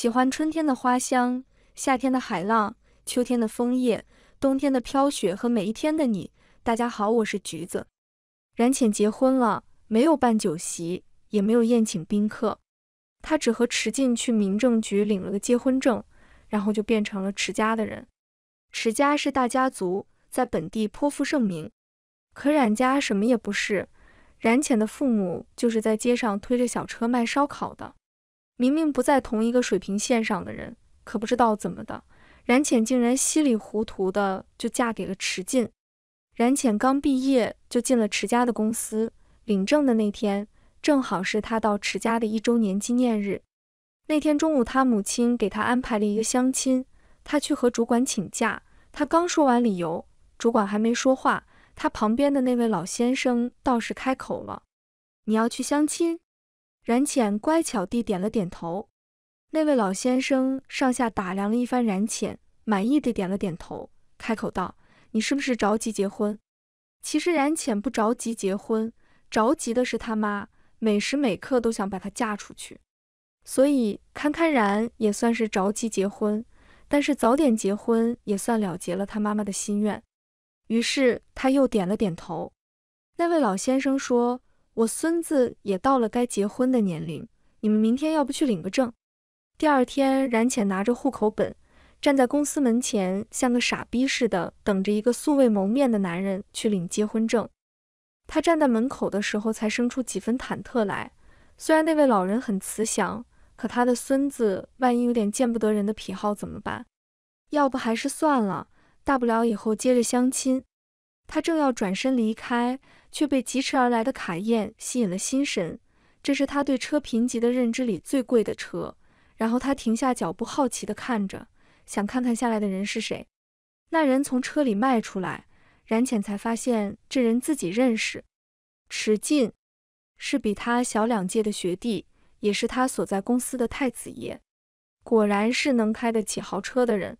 喜欢春天的花香，夏天的海浪，秋天的枫叶，冬天的飘雪和每一天的你。大家好，我是橘子。冉浅结婚了，没有办酒席，也没有宴请宾客，他只和池进去民政局领了个结婚证，然后就变成了池家的人。池家是大家族，在本地颇负盛名，可冉家什么也不是。冉浅的父母就是在街上推着小车卖烧烤的。明明不在同一个水平线上的人，可不知道怎么的，冉浅竟然稀里糊涂的就嫁给了池进。冉浅刚毕业就进了池家的公司，领证的那天正好是他到池家的一周年纪念日。那天中午，他母亲给他安排了一个相亲，他去和主管请假。他刚说完理由，主管还没说话，他旁边的那位老先生倒是开口了：“你要去相亲？”冉浅乖巧地点了点头，那位老先生上下打量了一番冉浅，满意地点了点头，开口道：“你是不是着急结婚？”其实冉浅不着急结婚，着急的是他妈，每时每刻都想把她嫁出去，所以堪堪然也算是着急结婚。但是早点结婚也算了结了他妈妈的心愿，于是他又点了点头。那位老先生说。我孙子也到了该结婚的年龄，你们明天要不去领个证？第二天，冉浅拿着户口本，站在公司门前，像个傻逼似的，等着一个素未谋面的男人去领结婚证。他站在门口的时候，才生出几分忐忑来。虽然那位老人很慈祥，可他的孙子万一有点见不得人的癖好怎么办？要不还是算了，大不了以后接着相亲。他正要转身离开，却被疾驰而来的卡宴吸引了心神。这是他对车评级的认知里最贵的车。然后他停下脚步，好奇地看着，想看看下来的人是谁。那人从车里迈出来，冉浅才发现这人自己认识，池进，是比他小两届的学弟，也是他所在公司的太子爷。果然是能开得起豪车的人。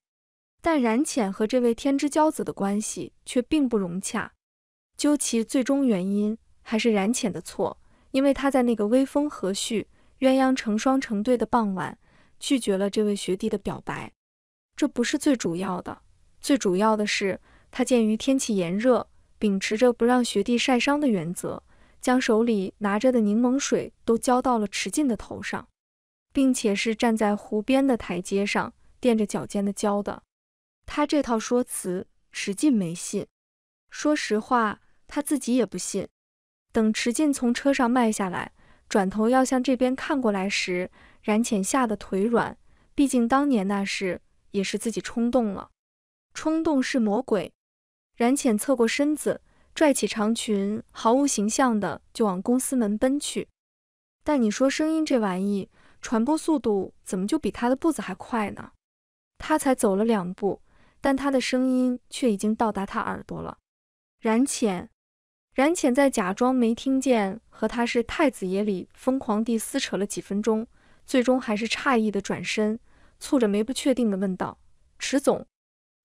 但冉浅和这位天之骄子的关系却并不融洽，究其最终原因，还是冉浅的错，因为他在那个微风和煦、鸳鸯成双成对的傍晚，拒绝了这位学弟的表白。这不是最主要的，最主要的是，他鉴于天气炎热，秉持着不让学弟晒伤的原则，将手里拿着的柠檬水都浇到了池晋的头上，并且是站在湖边的台阶上，垫着脚尖的浇的。他这套说辞，迟进没信。说实话，他自己也不信。等迟进从车上迈下来，转头要向这边看过来时，冉浅吓得腿软。毕竟当年那事也是自己冲动了，冲动是魔鬼。冉浅侧过身子，拽起长裙，毫无形象的就往公司门奔去。但你说声音这玩意，传播速度怎么就比他的步子还快呢？他才走了两步。但他的声音却已经到达他耳朵了。冉浅，冉浅在假装没听见和他是太子爷里疯狂地撕扯了几分钟，最终还是诧异地转身，蹙着眉，不确定地问道：“池总。”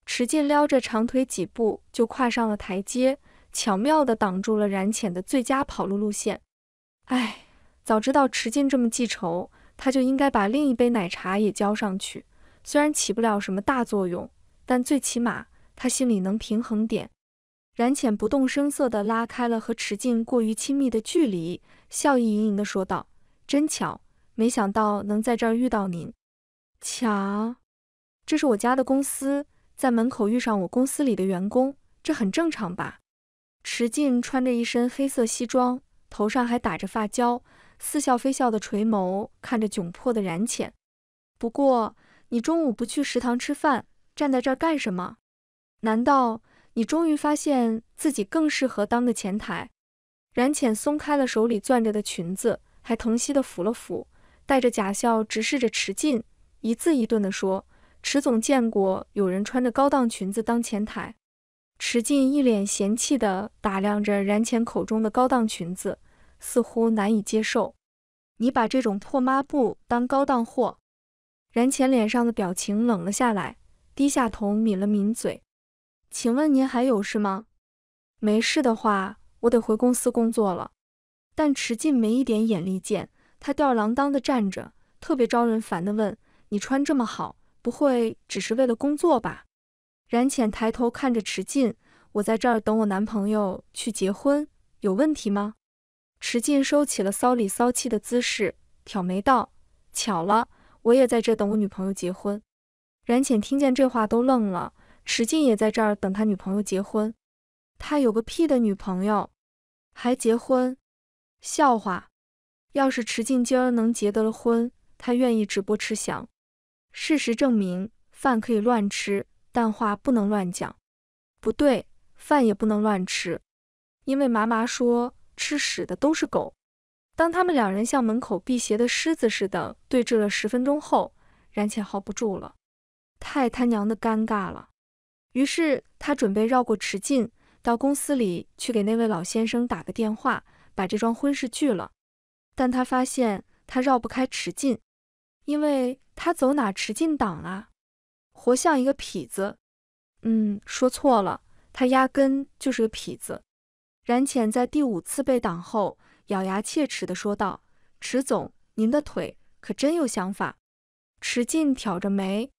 池静撩着长腿，几步就跨上了台阶，巧妙地挡住了冉浅的最佳跑路路线。哎，早知道池静这么记仇，他就应该把另一杯奶茶也交上去，虽然起不了什么大作用。但最起码他心里能平衡点。冉浅不动声色地拉开了和池静过于亲密的距离，笑意盈盈地说道：“真巧，没想到能在这儿遇到您。巧，这是我家的公司在门口遇上我公司里的员工，这很正常吧？”池静穿着一身黑色西装，头上还打着发胶，似笑非笑的垂眸看着窘迫的冉浅。不过，你中午不去食堂吃饭？站在这儿干什么？难道你终于发现自己更适合当个前台？冉浅松开了手里攥着的裙子，还疼惜的抚了抚，带着假笑直视着池进，一字一顿地说：“池总见过有人穿着高档裙子当前台。”池进一脸嫌弃地打量着冉浅口中的高档裙子，似乎难以接受。你把这种破抹布当高档货？然浅脸上的表情冷了下来。低下头抿了抿嘴，请问您还有事吗？没事的话，我得回公司工作了。但池进没一点眼力见，他吊儿郎当的站着，特别招人烦的问：“你穿这么好，不会只是为了工作吧？”冉浅抬头看着池进：“我在这儿等我男朋友去结婚，有问题吗？”池进收起了骚里骚气的姿势，挑眉道：“巧了，我也在这等我女朋友结婚。”然浅听见这话都愣了，池静也在这儿等他女朋友结婚，他有个屁的女朋友，还结婚，笑话！要是池静今儿能结得了婚，他愿意直播吃翔。事实证明，饭可以乱吃，但话不能乱讲。不对，饭也不能乱吃，因为麻麻说吃屎的都是狗。当他们两人像门口辟邪的狮子似的对峙了十分钟后，冉浅耗不住了。太他娘的尴尬了！于是他准备绕过池进，到公司里去给那位老先生打个电话，把这桩婚事拒了。但他发现他绕不开池进，因为他走哪池进挡啊，活像一个痞子。嗯，说错了，他压根就是个痞子。冉浅在第五次被挡后，咬牙切齿地说道：“池总，您的腿可真有想法。”池进挑着眉。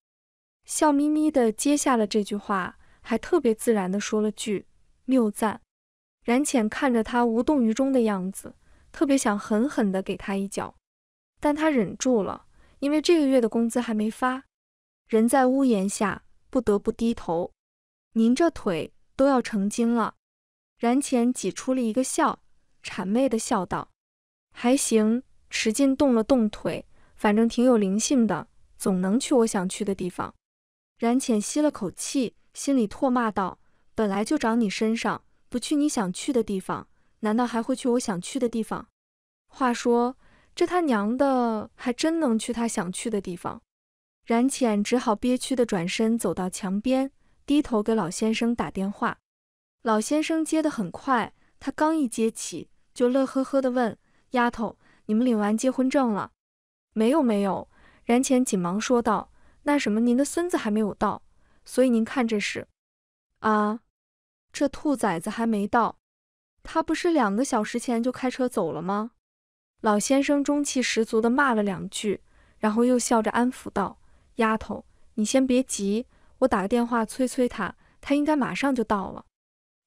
笑眯眯的接下了这句话，还特别自然的说了句“谬赞”。然浅看着他无动于衷的样子，特别想狠狠的给他一脚，但他忍住了，因为这个月的工资还没发。人在屋檐下，不得不低头。您这腿都要成精了。然浅挤出了一个笑，谄媚的笑道：“还行，使劲动了动腿，反正挺有灵性的，总能去我想去的地方。”冉浅吸了口气，心里唾骂道：“本来就长你身上，不去你想去的地方，难道还会去我想去的地方？”话说，这他娘的还真能去他想去的地方。冉浅只好憋屈的转身走到墙边，低头给老先生打电话。老先生接得很快，他刚一接起，就乐呵呵地问：“丫头，你们领完结婚证了没有？”“没有，冉浅紧忙说道。那什么，您的孙子还没有到，所以您看这是，啊，这兔崽子还没到，他不是两个小时前就开车走了吗？老先生中气十足地骂了两句，然后又笑着安抚道：“丫头，你先别急，我打个电话催催他，他应该马上就到了。”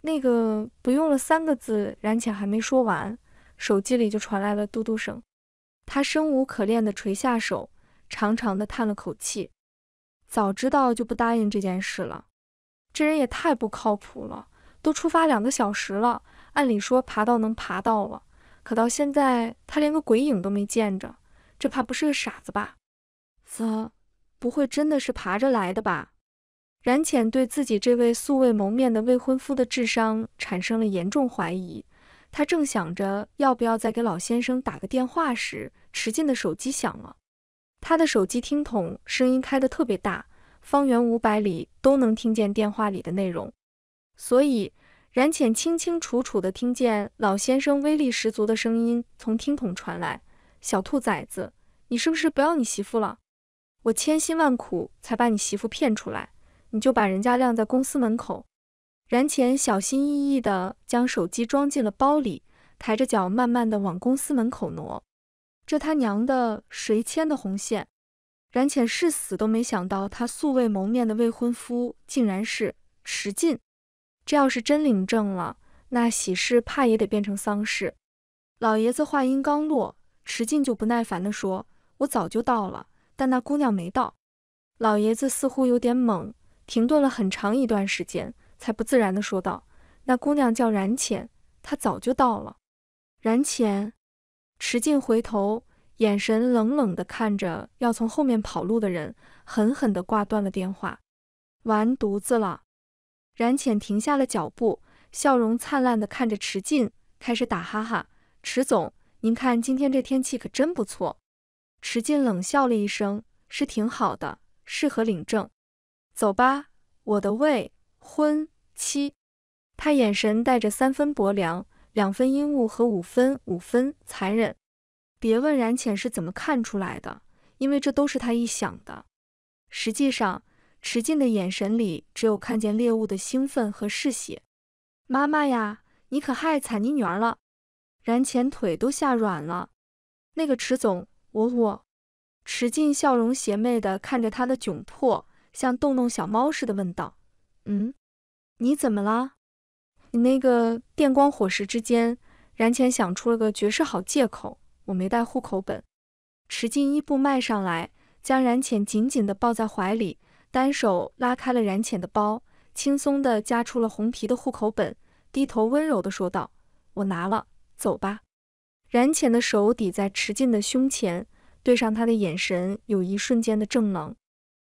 那个不用了，三个字，冉浅还没说完，手机里就传来了嘟嘟声。他生无可恋地垂下手，长长地叹了口气。早知道就不答应这件事了。这人也太不靠谱了，都出发两个小时了，按理说爬到能爬到了，可到现在他连个鬼影都没见着，这怕不是个傻子吧？啧，不会真的是爬着来的吧？冉浅对自己这位素未谋面的未婚夫的智商产生了严重怀疑。他正想着要不要再给老先生打个电话时，池进的手机响了。他的手机听筒声音开得特别大，方圆五百里都能听见电话里的内容，所以冉浅清清楚楚地听见老先生威力十足的声音从听筒传来：“小兔崽子，你是不是不要你媳妇了？我千辛万苦才把你媳妇骗出来，你就把人家晾在公司门口？”冉浅小心翼翼地将手机装进了包里，抬着脚慢慢地往公司门口挪。这他娘的，谁牵的红线？冉浅誓死都没想到，他素未谋面的未婚夫竟然是迟进。这要是真领证了，那喜事怕也得变成丧事。老爷子话音刚落，迟进就不耐烦地说：“我早就到了，但那姑娘没到。”老爷子似乎有点懵，停顿了很长一段时间，才不自然地说道：“那姑娘叫冉浅，她早就到了。”冉浅。池进回头，眼神冷冷地看着要从后面跑路的人，狠狠地挂断了电话。完犊子了！冉浅停下了脚步，笑容灿烂地看着池进，开始打哈哈：“池总，您看今天这天气可真不错。”池进冷笑了一声：“是挺好的，适合领证。走吧，我的未婚妻。”他眼神带着三分薄凉。两分阴物和五分五分残忍，别问冉浅是怎么看出来的，因为这都是他臆想的。实际上，池静的眼神里只有看见猎物的兴奋和嗜血。妈妈呀，你可害惨你女儿了！冉浅腿都吓软了。那个池总，我我……池静笑容邪魅的看着他的窘迫，像逗弄小猫似的问道：“嗯，你怎么了？”你那个电光火石之间，然浅想出了个绝世好借口，我没带户口本。池进一步迈上来，将然浅紧紧地抱在怀里，单手拉开了然浅的包，轻松地夹出了红皮的户口本，低头温柔地说道：“我拿了，走吧。”然浅的手抵在池进的胸前，对上他的眼神，有一瞬间的正冷，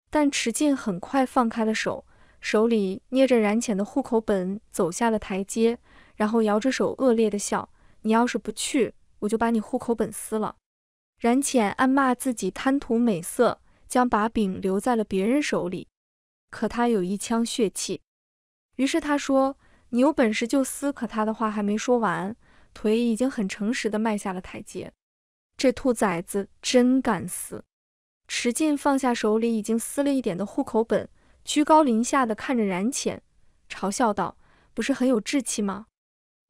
但池进很快放开了手。手里捏着冉浅的户口本，走下了台阶，然后摇着手恶劣的笑：“你要是不去，我就把你户口本撕了。”冉浅暗骂自己贪图美色，将把柄留在了别人手里。可他有一腔血气，于是他说：“你有本事就撕。”可他的话还没说完，腿已经很诚实的迈下了台阶。这兔崽子真敢撕！池进放下手里已经撕了一点的户口本。居高临下的看着冉浅，嘲笑道：“不是很有志气吗？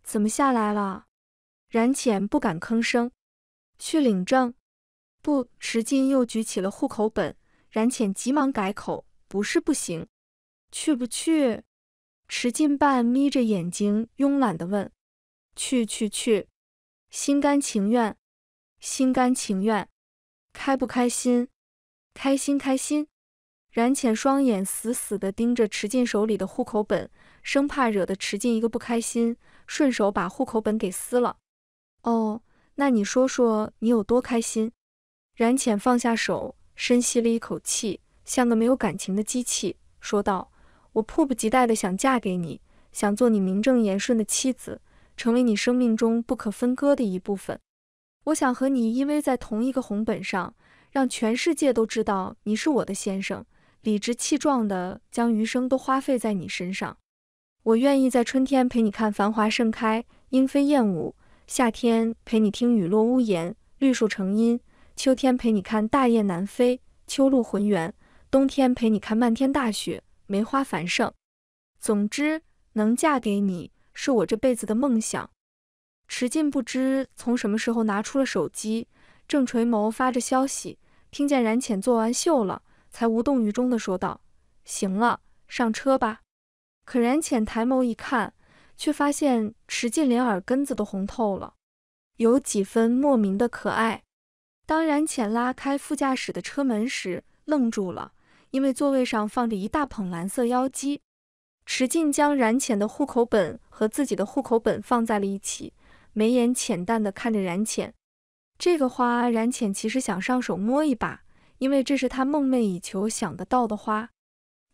怎么下来了？”冉浅不敢吭声。去领证？不，池进又举起了户口本。冉浅急忙改口：“不是不行。”去不去？池进半眯着眼睛，慵懒地问：“去去去，心甘情愿，心甘情愿，开不开心？开心开心。”冉浅双眼死死地盯着池进手里的户口本，生怕惹得池进一个不开心，顺手把户口本给撕了。哦，那你说说你有多开心？冉浅放下手，深吸了一口气，像个没有感情的机器，说道：“我迫不及待地想嫁给你，想做你名正言顺的妻子，成为你生命中不可分割的一部分。我想和你依偎在同一个红本上，让全世界都知道你是我的先生。”理直气壮地将余生都花费在你身上，我愿意在春天陪你看繁花盛开、莺飞燕舞；夏天陪你听雨落屋檐、绿树成荫；秋天陪你看大雁南飞、秋露浑圆；冬天陪你看漫天大雪、梅花繁盛。总之，能嫁给你是我这辈子的梦想。迟进不知从什么时候拿出了手机，正垂眸发着消息，听见冉浅做完秀了。才无动于衷地说道：“行了，上车吧。”可冉浅抬眸一看，却发现池进连耳根子都红透了，有几分莫名的可爱。当冉浅拉开副驾驶的车门时，愣住了，因为座位上放着一大捧蓝色妖姬。池进将冉浅的户口本和自己的户口本放在了一起，眉眼浅淡地看着冉浅。这个花冉浅其实想上手摸一把。因为这是他梦寐以求想得到的花，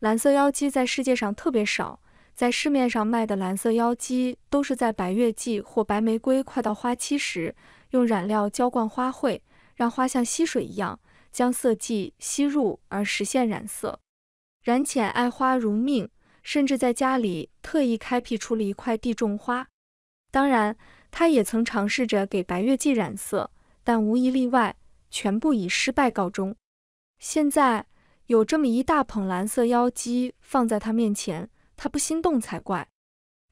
蓝色妖姬在世界上特别少，在市面上卖的蓝色妖姬都是在白月季或白玫瑰快到花期时，用染料浇灌花卉，让花像吸水一样将色剂吸入而实现染色。冉浅爱花如命，甚至在家里特意开辟出了一块地种花。当然，他也曾尝试着给白月季染色，但无一例外，全部以失败告终。现在有这么一大捧蓝色妖姬放在他面前，他不心动才怪。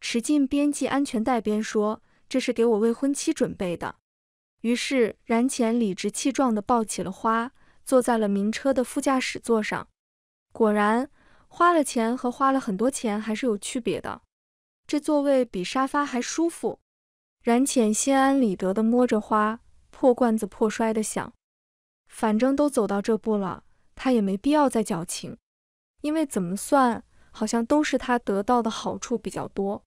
使劲系安全带边说：“这是给我未婚妻准备的。”于是，冉浅理直气壮的抱起了花，坐在了名车的副驾驶座上。果然，花了钱和花了很多钱还是有区别的。这座位比沙发还舒服。冉浅心安理得的摸着花，破罐子破摔的想。反正都走到这步了，他也没必要再矫情，因为怎么算，好像都是他得到的好处比较多。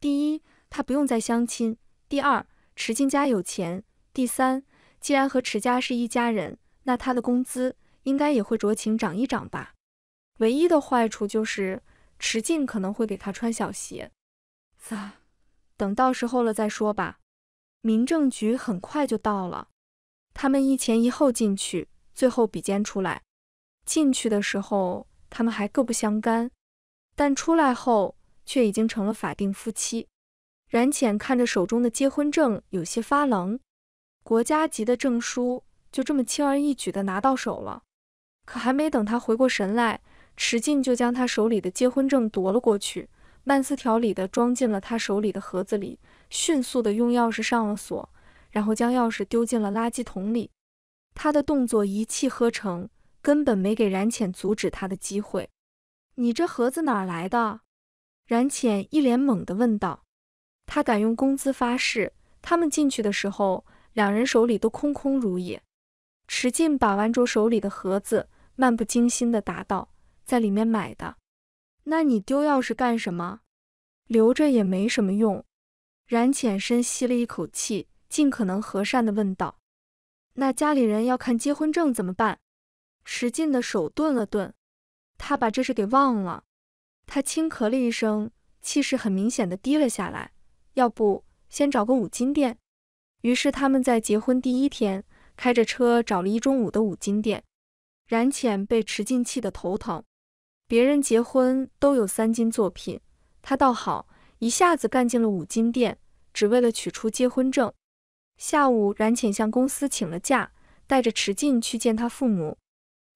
第一，他不用再相亲；第二，池静家有钱；第三，既然和池家是一家人，那他的工资应该也会酌情涨一涨吧。唯一的坏处就是池静可能会给他穿小鞋，咋？等到时候了再说吧。民政局很快就到了。他们一前一后进去，最后比肩出来。进去的时候，他们还各不相干，但出来后却已经成了法定夫妻。冉浅看着手中的结婚证，有些发愣。国家级的证书就这么轻而易举的拿到手了。可还没等他回过神来，池静就将他手里的结婚证夺了过去，慢丝条理的装进了他手里的盒子里，迅速的用钥匙上了锁。然后将钥匙丢进了垃圾桶里，他的动作一气呵成，根本没给冉浅阻止他的机会。你这盒子哪来的？冉浅一脸懵的问道。他敢用工资发誓，他们进去的时候，两人手里都空空如也。池进把玩着手里的盒子，漫不经心地答道：“在里面买的。”那你丢钥匙干什么？留着也没什么用。冉浅深吸了一口气。尽可能和善地问道：“那家里人要看结婚证怎么办？”池进的手顿了顿，他把这事给忘了。他轻咳了一声，气势很明显的低了下来：“要不先找个五金店？”于是他们在结婚第一天开着车找了一中午的五金店。冉浅被池进气得头疼。别人结婚都有三金作品，他倒好，一下子干进了五金店，只为了取出结婚证。下午，冉浅向公司请了假，带着迟静去见他父母。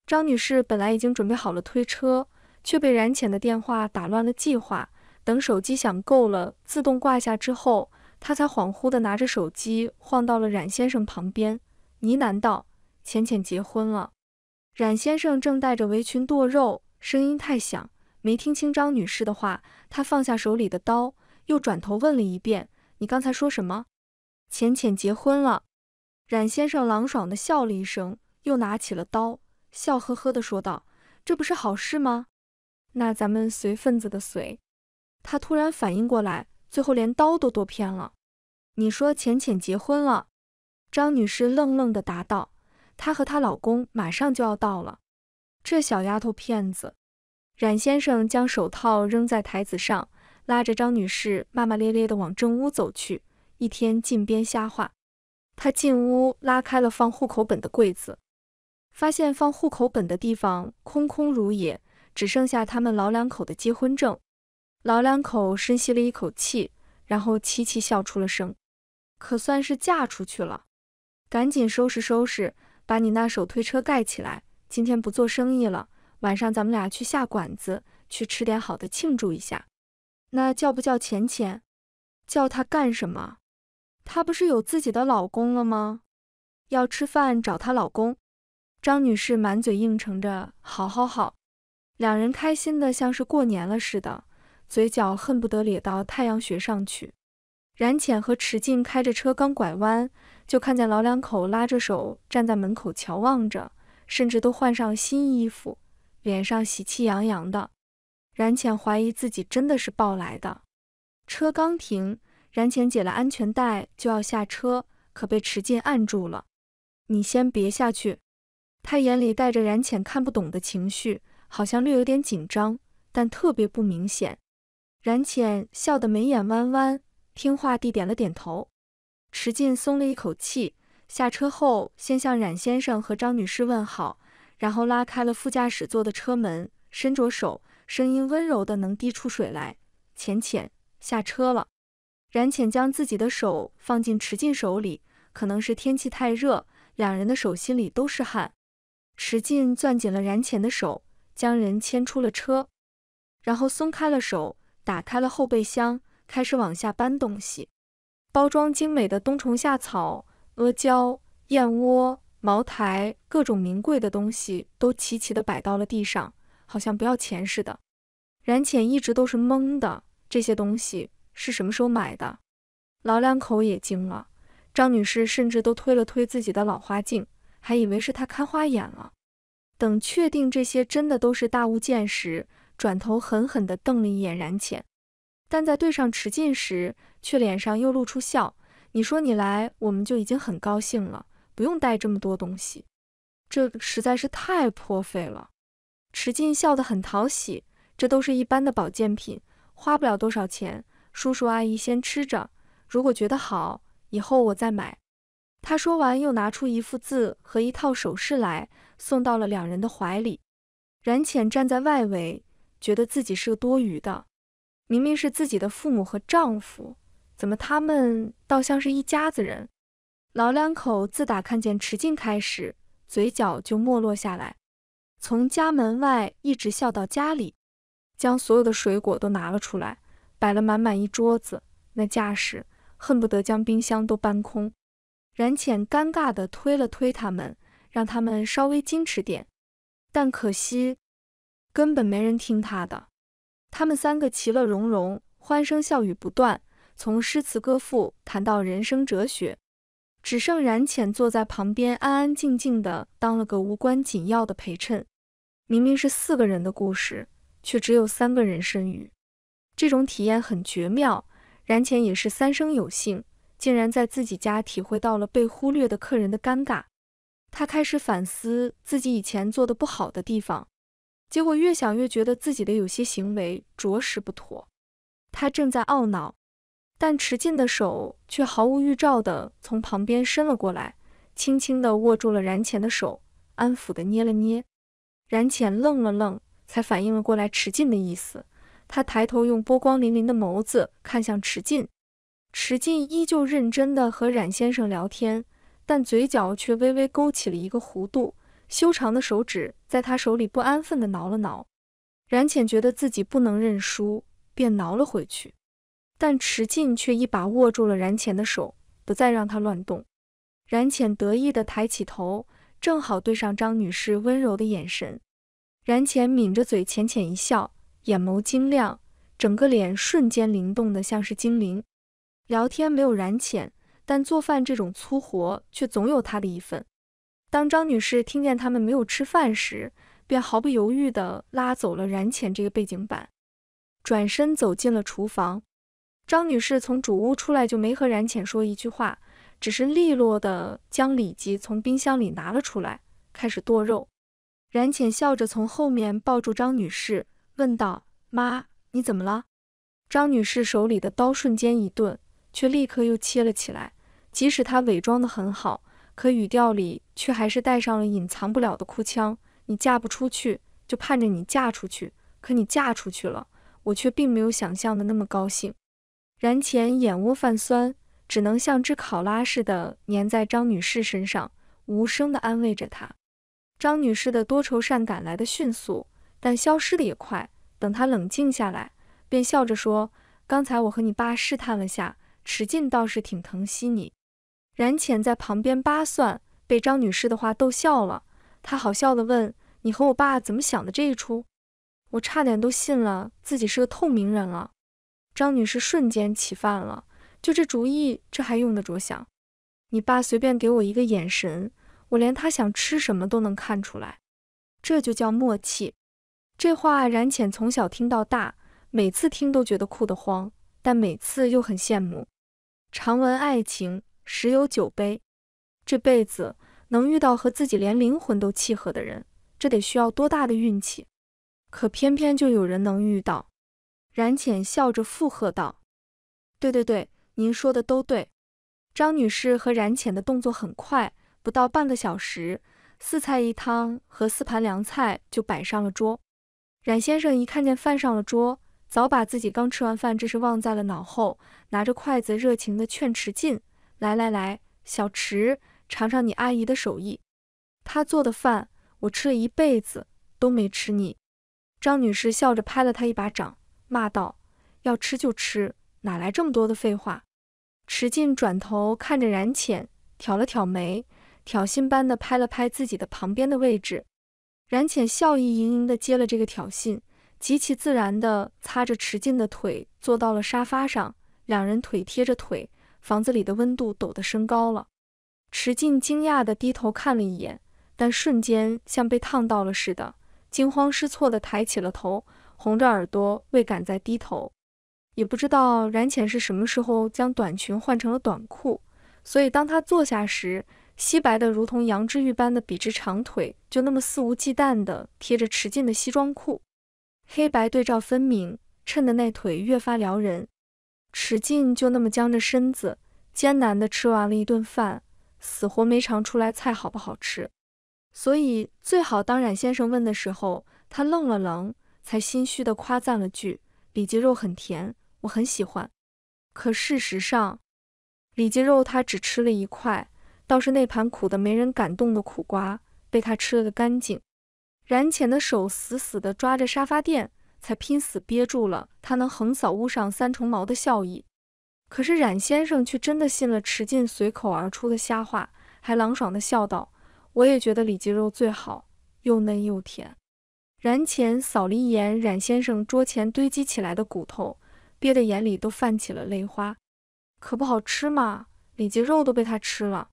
张女士本来已经准备好了推车，却被冉浅的电话打乱了计划。等手机响够了，自动挂下之后，她才恍惚地拿着手机晃到了冉先生旁边，呢喃道：“浅浅结婚了。”冉先生正戴着围裙剁肉，声音太响，没听清张女士的话。他放下手里的刀，又转头问了一遍：“你刚才说什么？”浅浅结婚了，冉先生朗爽的笑了一声，又拿起了刀，笑呵呵的说道：“这不是好事吗？那咱们随份子的随。”他突然反应过来，最后连刀都剁偏了。你说浅浅结婚了？张女士愣愣的答道：“她和她老公马上就要到了。”这小丫头片子！冉先生将手套扔在台子上，拉着张女士骂骂咧咧的往正屋走去。一天净编瞎话。他进屋拉开了放户口本的柜子，发现放户口本的地方空空如也，只剩下他们老两口的结婚证。老两口深吸了一口气，然后凄凄笑出了声，可算是嫁出去了。赶紧收拾收拾，把你那手推车盖起来。今天不做生意了，晚上咱们俩去下馆子，去吃点好的庆祝一下。那叫不叫钱钱？叫他干什么？她不是有自己的老公了吗？要吃饭找她老公。张女士满嘴应承着，好好好。两人开心的像是过年了似的，嘴角恨不得咧到太阳穴上去。冉浅和池静开着车刚拐弯，就看见老两口拉着手站在门口瞧望着，甚至都换上新衣服，脸上喜气洋洋的。冉浅怀疑自己真的是抱来的。车刚停。冉浅解了安全带就要下车，可被池进按住了。你先别下去。他眼里带着冉浅看不懂的情绪，好像略有点紧张，但特别不明显。冉浅笑得眉眼弯弯，听话地点了点头。池进松了一口气，下车后先向冉先生和张女士问好，然后拉开了副驾驶座的车门，伸着手，声音温柔的能滴出水来：“浅浅，下车了。”冉浅将自己的手放进池进手里，可能是天气太热，两人的手心里都是汗。池进攥紧了冉浅的手，将人牵出了车，然后松开了手，打开了后备箱，开始往下搬东西。包装精美的冬虫夏草、阿胶、燕窝、茅台，各种名贵的东西都齐齐的摆到了地上，好像不要钱似的。冉浅一直都是懵的，这些东西。是什么时候买的？老两口也惊了，张女士甚至都推了推自己的老花镜，还以为是她看花眼了。等确定这些真的都是大物件时，转头狠狠地瞪了一眼冉浅，但在对上池进时，却脸上又露出笑。你说你来，我们就已经很高兴了，不用带这么多东西，这实在是太破费了。池进笑得很讨喜，这都是一般的保健品，花不了多少钱。叔叔阿姨先吃着，如果觉得好，以后我再买。他说完，又拿出一副字和一套首饰来，送到了两人的怀里。冉浅站在外围，觉得自己是个多余的。明明是自己的父母和丈夫，怎么他们倒像是一家子人？老两口自打看见池静开始，嘴角就没落下来，从家门外一直笑到家里，将所有的水果都拿了出来。摆了满满一桌子，那架势恨不得将冰箱都搬空。冉浅尴尬地推了推他们，让他们稍微矜持点，但可惜根本没人听他的。他们三个其乐融融，欢声笑语不断，从诗词歌赋谈到人生哲学，只剩冉浅坐在旁边安安静静的当了个无关紧要的陪衬。明明是四个人的故事，却只有三个人参与。这种体验很绝妙，然浅也是三生有幸，竟然在自己家体会到了被忽略的客人的尴尬。他开始反思自己以前做的不好的地方，结果越想越觉得自己的有些行为着实不妥。他正在懊恼，但迟进的手却毫无预兆的从旁边伸了过来，轻轻地握住了然浅的手，安抚地捏了捏。然浅愣了愣，才反应了过来迟进的意思。他抬头，用波光粼粼的眸子看向池进，池进依旧认真地和冉先生聊天，但嘴角却微微勾起了一个弧度，修长的手指在他手里不安分地挠了挠。冉浅觉得自己不能认输，便挠了回去，但池进却一把握住了冉浅的手，不再让他乱动。冉浅得意地抬起头，正好对上张女士温柔的眼神，冉浅抿着嘴，浅浅一笑。眼眸晶亮，整个脸瞬间灵动的像是精灵。聊天没有冉浅，但做饭这种粗活却总有他的一份。当张女士听见他们没有吃饭时，便毫不犹豫地拉走了冉浅这个背景板，转身走进了厨房。张女士从主屋出来就没和冉浅说一句话，只是利落地将里脊从冰箱里拿了出来，开始剁肉。冉浅笑着从后面抱住张女士。问道：“妈，你怎么了？”张女士手里的刀瞬间一顿，却立刻又切了起来。即使她伪装的很好，可语调里却还是带上了隐藏不了的哭腔。你嫁不出去，就盼着你嫁出去；可你嫁出去了，我却并没有想象的那么高兴。然前眼窝泛酸，只能像只考拉似的粘在张女士身上，无声的安慰着她。张女士的多愁善感来的迅速。但消失的也快。等他冷静下来，便笑着说：“刚才我和你爸试探了下，池进倒是挺疼惜你。”然浅在旁边扒蒜，被张女士的话逗笑了。她好笑的问：“你和我爸怎么想的这一出？”我差点都信了自己是个透明人了。张女士瞬间起范了：“就这主意，这还用得着想？你爸随便给我一个眼神，我连他想吃什么都能看出来，这就叫默契。”这话冉浅从小听到大，每次听都觉得酷得慌，但每次又很羡慕。常闻爱情，十有九悲，这辈子能遇到和自己连灵魂都契合的人，这得需要多大的运气？可偏偏就有人能遇到。冉浅笑着附和道：“对对对，您说的都对。”张女士和冉浅的动作很快，不到半个小时，四菜一汤和四盘凉菜就摆上了桌。冉先生一看见饭上了桌，早把自己刚吃完饭这事忘在了脑后，拿着筷子热情地劝池进：“来来来，小池，尝尝你阿姨的手艺，她做的饭我吃了一辈子都没吃腻。”张女士笑着拍了他一巴掌，骂道：“要吃就吃，哪来这么多的废话？”池进转头看着冉浅，挑了挑眉，挑衅般的拍了拍自己的旁边的位置。冉浅笑意盈盈地接了这个挑衅，极其自然地擦着池静的腿坐到了沙发上，两人腿贴着腿，房子里的温度陡地升高了。池静惊讶地低头看了一眼，但瞬间像被烫到了似的，惊慌失措地抬起了头，红着耳朵未敢再低头。也不知道冉浅是什么时候将短裙换成了短裤，所以当他坐下时。皙白的，如同羊脂玉般的笔直长腿，就那么肆无忌惮地贴着池劲的西装裤，黑白对照分明，衬得那腿越发撩人。池劲就那么僵着身子，艰难地吃完了一顿饭，死活没尝出来菜好不好吃。所以，最好当冉先生问的时候，他愣了愣，才心虚地夸赞了句：“里脊肉很甜，我很喜欢。”可事实上，里脊肉他只吃了一块。倒是那盘苦的没人敢动的苦瓜被他吃了个干净，冉浅的手死死的抓着沙发垫，才拼死憋住了他能横扫屋上三重毛的笑意。可是冉先生却真的信了池进随口而出的瞎话，还朗爽的笑道：“我也觉得里脊肉最好，又嫩又甜。”冉浅扫了一眼冉先生桌前堆积起来的骨头，憋得眼里都泛起了泪花。可不好吃嘛，里脊肉都被他吃了。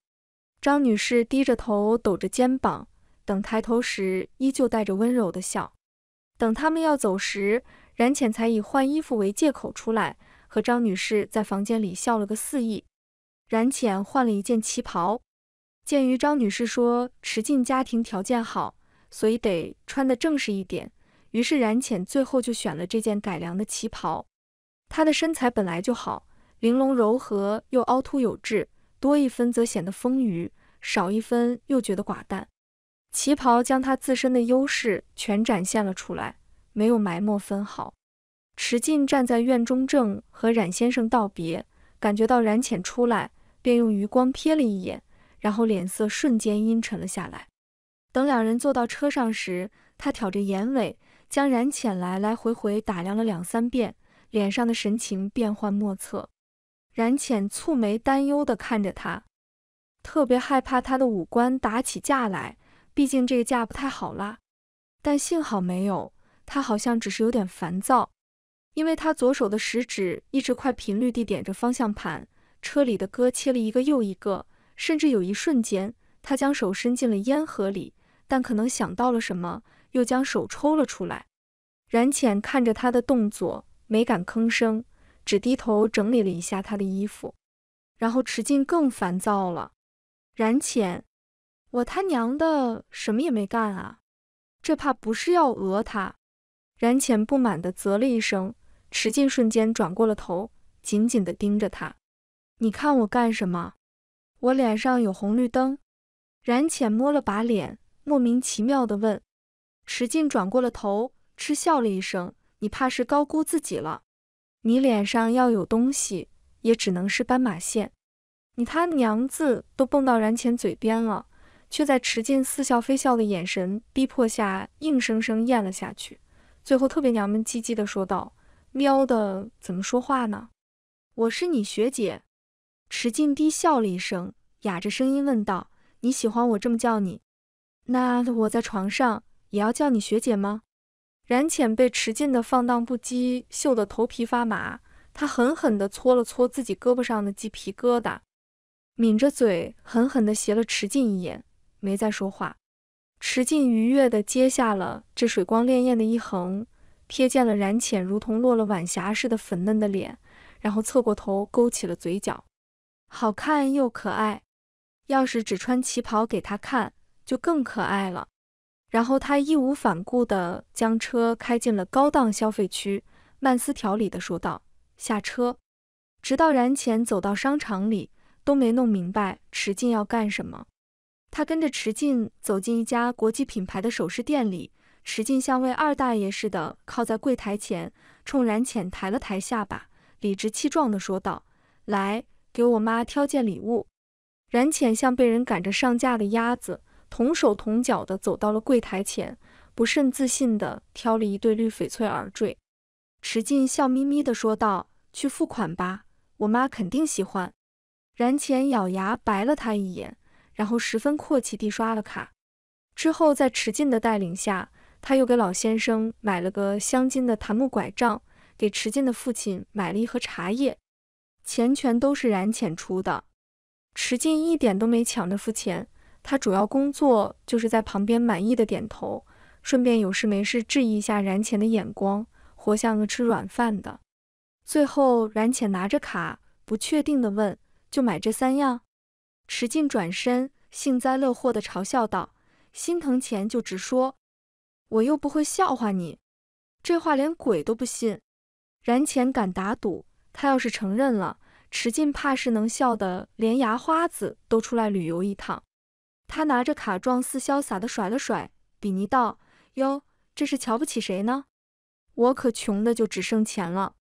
张女士低着头，抖着肩膀，等抬头时依旧带着温柔的笑。等他们要走时，冉浅才以换衣服为借口出来，和张女士在房间里笑了个肆意。冉浅换了一件旗袍，鉴于张女士说池静家庭条件好，所以得穿得正式一点，于是冉浅最后就选了这件改良的旗袍。她的身材本来就好，玲珑柔和又凹凸有致。多一分则显得丰腴，少一分又觉得寡淡。旗袍将她自身的优势全展现了出来，没有埋没分毫。池近站在院中，正和冉先生道别，感觉到冉浅出来，便用余光瞥了一眼，然后脸色瞬间阴沉了下来。等两人坐到车上时，他挑着眼尾，将冉浅来来回回打量了两三遍，脸上的神情变幻莫测。冉浅蹙眉，担忧地看着他，特别害怕他的五官打起架来，毕竟这个架不太好拉。但幸好没有，他好像只是有点烦躁，因为他左手的食指一直快频率地点着方向盘，车里的歌切了一个又一个，甚至有一瞬间，他将手伸进了烟盒里，但可能想到了什么，又将手抽了出来。冉浅看着他的动作，没敢吭声。只低头整理了一下他的衣服，然后池静更烦躁了。冉浅，我他娘的什么也没干啊！这怕不是要讹他？冉浅不满的啧了一声，池静瞬间转过了头，紧紧的盯着他。你看我干什么？我脸上有红绿灯。冉浅摸了把脸，莫名其妙的问。池静转过了头，嗤笑了一声。你怕是高估自己了。你脸上要有东西，也只能是斑马线。你他娘字都蹦到然浅嘴边了，却在池静似笑非笑的眼神逼迫下，硬生生咽了下去。最后特别娘们唧唧的说道：“喵的，怎么说话呢？我是你学姐。”池静低笑了一声，哑着声音问道：“你喜欢我这么叫你？那我在床上也要叫你学姐吗？”冉浅被池晋的放荡不羁秀得头皮发麻，他狠狠地搓了搓自己胳膊上的鸡皮疙瘩，抿着嘴狠狠地斜了池晋一眼，没再说话。池晋愉悦地接下了这水光潋滟的一横，瞥见了冉浅如同落了晚霞似的粉嫩的脸，然后侧过头勾起了嘴角，好看又可爱。要是只穿旗袍给他看，就更可爱了。然后他义无反顾地将车开进了高档消费区，慢斯条理地说道：“下车。”直到然浅走到商场里，都没弄明白池静要干什么。他跟着池静走进一家国际品牌的首饰店里，池静像位二大爷似的靠在柜台前，冲然浅抬了抬下巴，理直气壮地说道：“来，给我妈挑件礼物。”然浅像被人赶着上架的鸭子。同手同脚的走到了柜台前，不甚自信的挑了一对绿翡翠耳坠。池进笑眯眯的说道：“去付款吧，我妈肯定喜欢。”然浅咬牙白了他一眼，然后十分阔气地刷了卡。之后在池进的带领下，他又给老先生买了个镶金的檀木拐杖，给池进的父亲买了一盒茶叶，钱全都是然浅出的。池进一点都没抢着付钱。他主要工作就是在旁边满意的点头，顺便有事没事质疑一下然浅的眼光，活像个吃软饭的。最后，然浅拿着卡，不确定的问：“就买这三样？”池静转身，幸灾乐祸的嘲笑道：“心疼钱就直说，我又不会笑话你。”这话连鬼都不信。然浅敢打赌，他要是承认了，池静怕是能笑得连牙花子都出来旅游一趟。他拿着卡，状似潇洒地甩了甩，比尼道：“哟，这是瞧不起谁呢？我可穷的就只剩钱了。”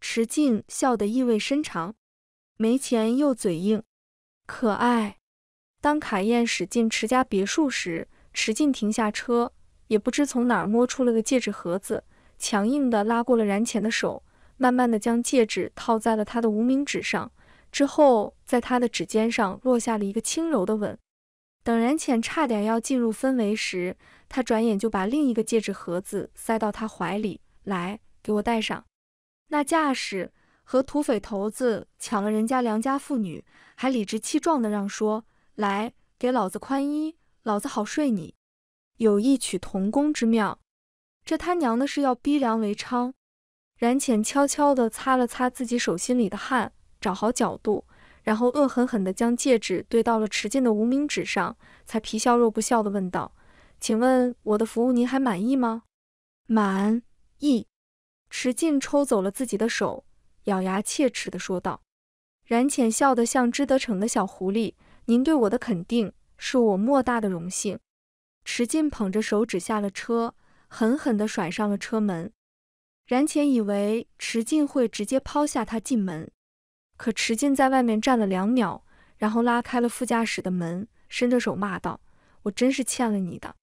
池静笑得意味深长，没钱又嘴硬，可爱。当卡宴驶进池家别墅时，池静停下车，也不知从哪儿摸出了个戒指盒子，强硬地拉过了燃钱的手，慢慢地将戒指套在了他的无名指上，之后在他的指尖上落下了一个轻柔的吻。等然浅差点要进入氛围时，他转眼就把另一个戒指盒子塞到他怀里，来，给我戴上。那架势和土匪头子抢了人家良家妇女，还理直气壮的让说，来，给老子宽衣，老子好睡你，有异曲同工之妙。这他娘的是要逼良为娼。然浅悄悄地擦了擦自己手心里的汗，找好角度。然后恶狠狠地将戒指对到了池进的无名指上，才皮笑肉不笑地问道：“请问我的服务您还满意吗？”满意。池进抽走了自己的手，咬牙切齿地说道：“冉浅笑得像只得逞的小狐狸，您对我的肯定是我莫大的荣幸。”池进捧着手指下了车，狠狠地甩上了车门。冉浅以为池进会直接抛下他进门。可池进在外面站了两秒，然后拉开了副驾驶的门，伸着手骂道：“我真是欠了你的。”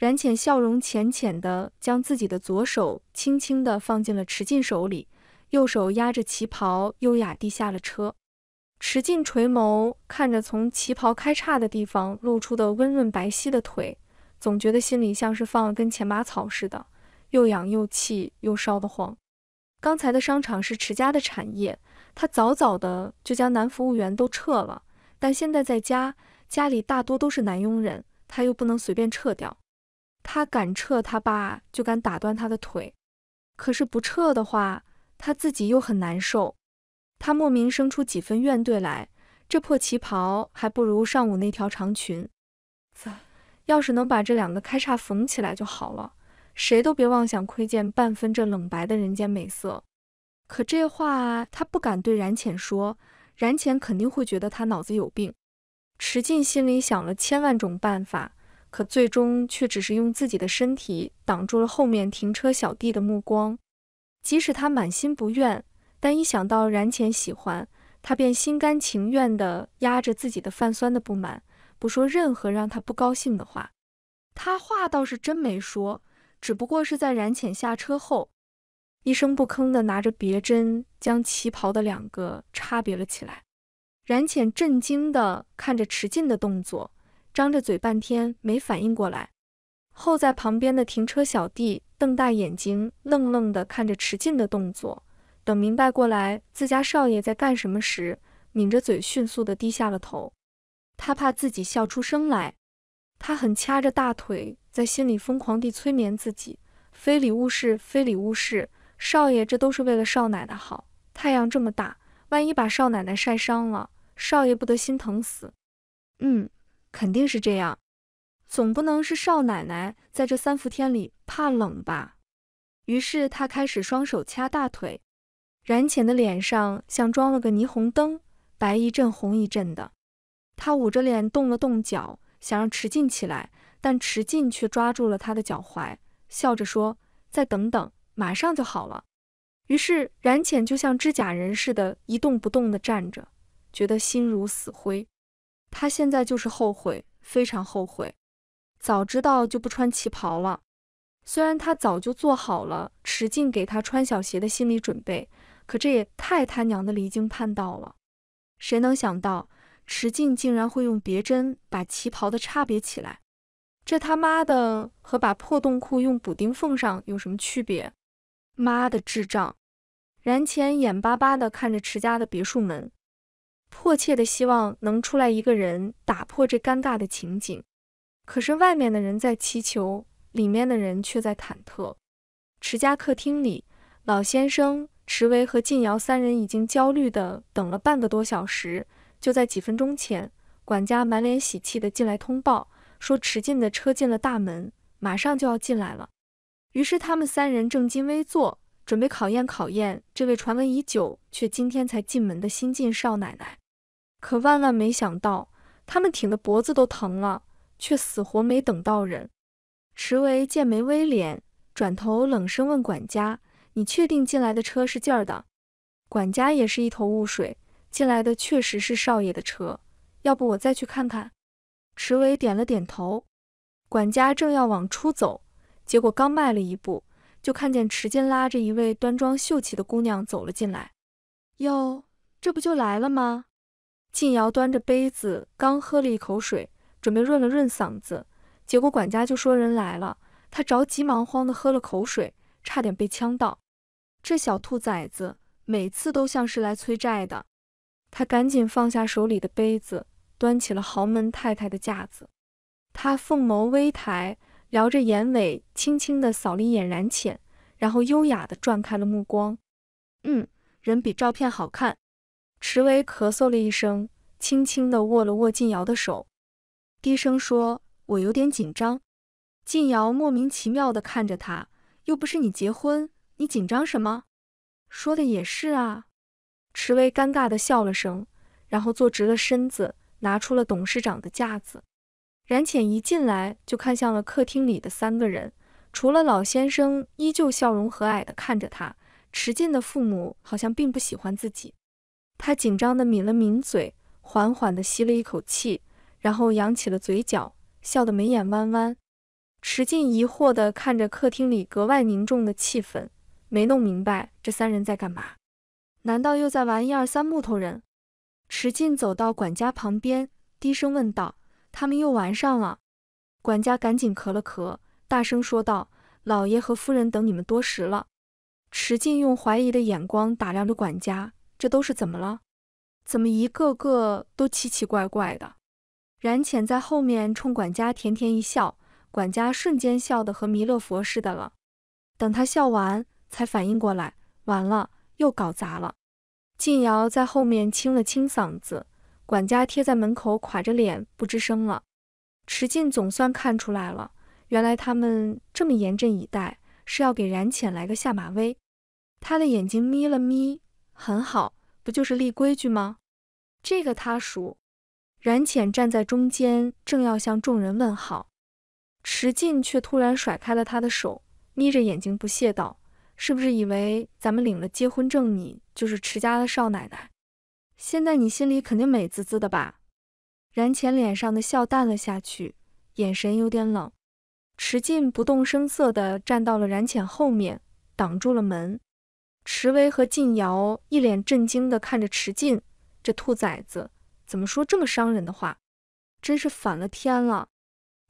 冉浅笑容浅浅的，将自己的左手轻轻的放进了池进手里，右手压着旗袍，优雅地下了车。池进垂眸看着从旗袍开叉的地方露出的温润白皙的腿，总觉得心里像是放了根前马草似的，又痒又气又烧得慌。刚才的商场是池家的产业。他早早的就将男服务员都撤了，但现在在家，家里大多都是男佣人，他又不能随便撤掉。他敢撤，他爸就敢打断他的腿。可是不撤的话，他自己又很难受。他莫名生出几分怨怼来，这破旗袍还不如上午那条长裙。啧，要是能把这两个开叉缝起来就好了，谁都别妄想窥见半分这冷白的人间美色。可这话他不敢对冉浅说，冉浅肯定会觉得他脑子有病。池进心里想了千万种办法，可最终却只是用自己的身体挡住了后面停车小弟的目光。即使他满心不愿，但一想到冉浅喜欢他，便心甘情愿地压着自己的泛酸的不满，不说任何让他不高兴的话。他话倒是真没说，只不过是在冉浅下车后。一声不吭地拿着别针，将旗袍的两个差别了起来。冉浅震惊地看着迟进的动作，张着嘴半天没反应过来。后在旁边的停车小弟瞪大眼睛，愣愣地看着迟进的动作。等明白过来自家少爷在干什么时，抿着嘴迅速地低下了头，他怕自己笑出声来。他很掐着大腿，在心里疯狂地催眠自己：非礼勿视，非礼勿视。少爷，这都是为了少奶奶好。太阳这么大，万一把少奶奶晒伤了，少爷不得心疼死？嗯，肯定是这样。总不能是少奶奶在这三伏天里怕冷吧？于是他开始双手掐大腿，冉浅的脸上像装了个霓虹灯，白一阵红一阵的。他捂着脸动了动脚，想让池进起来，但池进却抓住了他的脚踝，笑着说：“再等等。”马上就好了。于是冉浅就像只假人似的，一动不动的站着，觉得心如死灰。他现在就是后悔，非常后悔，早知道就不穿旗袍了。虽然他早就做好了迟静给他穿小鞋的心理准备，可这也太他娘的离经叛道了。谁能想到迟静竟然会用别针把旗袍的差别起来？这他妈的和把破洞裤用补丁缝上有什么区别？妈的智障！然前眼巴巴地看着迟家的别墅门，迫切的希望能出来一个人打破这尴尬的情景。可是外面的人在祈求，里面的人却在忐忑。迟家客厅里，老先生池维和晋瑶三人已经焦虑的等了半个多小时。就在几分钟前，管家满脸喜气的进来通报，说迟进的车进了大门，马上就要进来了。于是，他们三人正襟危坐，准备考验考验这位传闻已久却今天才进门的新晋少奶奶。可万万没想到，他们挺的脖子都疼了，却死活没等到人。池维剑眉微敛，转头冷声问管家：“你确定进来的车是劲儿的？”管家也是一头雾水，进来的确实是少爷的车。要不我再去看看？池维点了点头。管家正要往出走。结果刚迈了一步，就看见池间拉着一位端庄秀气的姑娘走了进来。哟，这不就来了吗？晋瑶端着杯子，刚喝了一口水，准备润了润嗓子，结果管家就说人来了。他着急忙慌的喝了口水，差点被呛到。这小兔崽子每次都像是来催债的。他赶紧放下手里的杯子，端起了豪门太太的架子。他凤眸微抬。撩着眼尾，轻轻地扫了一眼冉浅，然后优雅地转开了目光。嗯，人比照片好看。池维咳嗽了一声，轻轻地握了握靳瑶的手，低声说：“我有点紧张。”靳瑶莫名其妙地看着他，又不是你结婚，你紧张什么？说的也是啊。池维尴尬地笑了声，然后坐直了身子，拿出了董事长的架子。冉浅一进来就看向了客厅里的三个人，除了老先生依旧笑容和蔼地看着他，迟进的父母好像并不喜欢自己。他紧张地抿了抿嘴，缓缓地吸了一口气，然后扬起了嘴角，笑得眉眼弯弯。迟进疑惑地看着客厅里格外凝重的气氛，没弄明白这三人在干嘛？难道又在玩一二三木头人？迟进走到管家旁边，低声问道。他们又玩上了，管家赶紧咳了咳，大声说道：“老爷和夫人等你们多时了。”池静用怀疑的眼光打量着管家，这都是怎么了？怎么一个个都奇奇怪怪的？冉浅在后面冲管家甜甜一笑，管家瞬间笑得和弥勒佛似的了。等他笑完，才反应过来，完了，又搞砸了。晋瑶在后面清了清嗓子。管家贴在门口，垮着脸，不吱声了。池进总算看出来了，原来他们这么严阵以待，是要给冉浅来个下马威。他的眼睛眯了眯，很好，不就是立规矩吗？这个他熟。冉浅站在中间，正要向众人问好，池进却突然甩开了他的手，眯着眼睛不屑道：“是不是以为咱们领了结婚证，你就是池家的少奶奶？”现在你心里肯定美滋滋的吧？然浅脸上的笑淡了下去，眼神有点冷。池进不动声色的站到了冉浅后面，挡住了门。池威和靳瑶一脸震惊的看着池进，这兔崽子怎么说这么伤人的话，真是反了天了！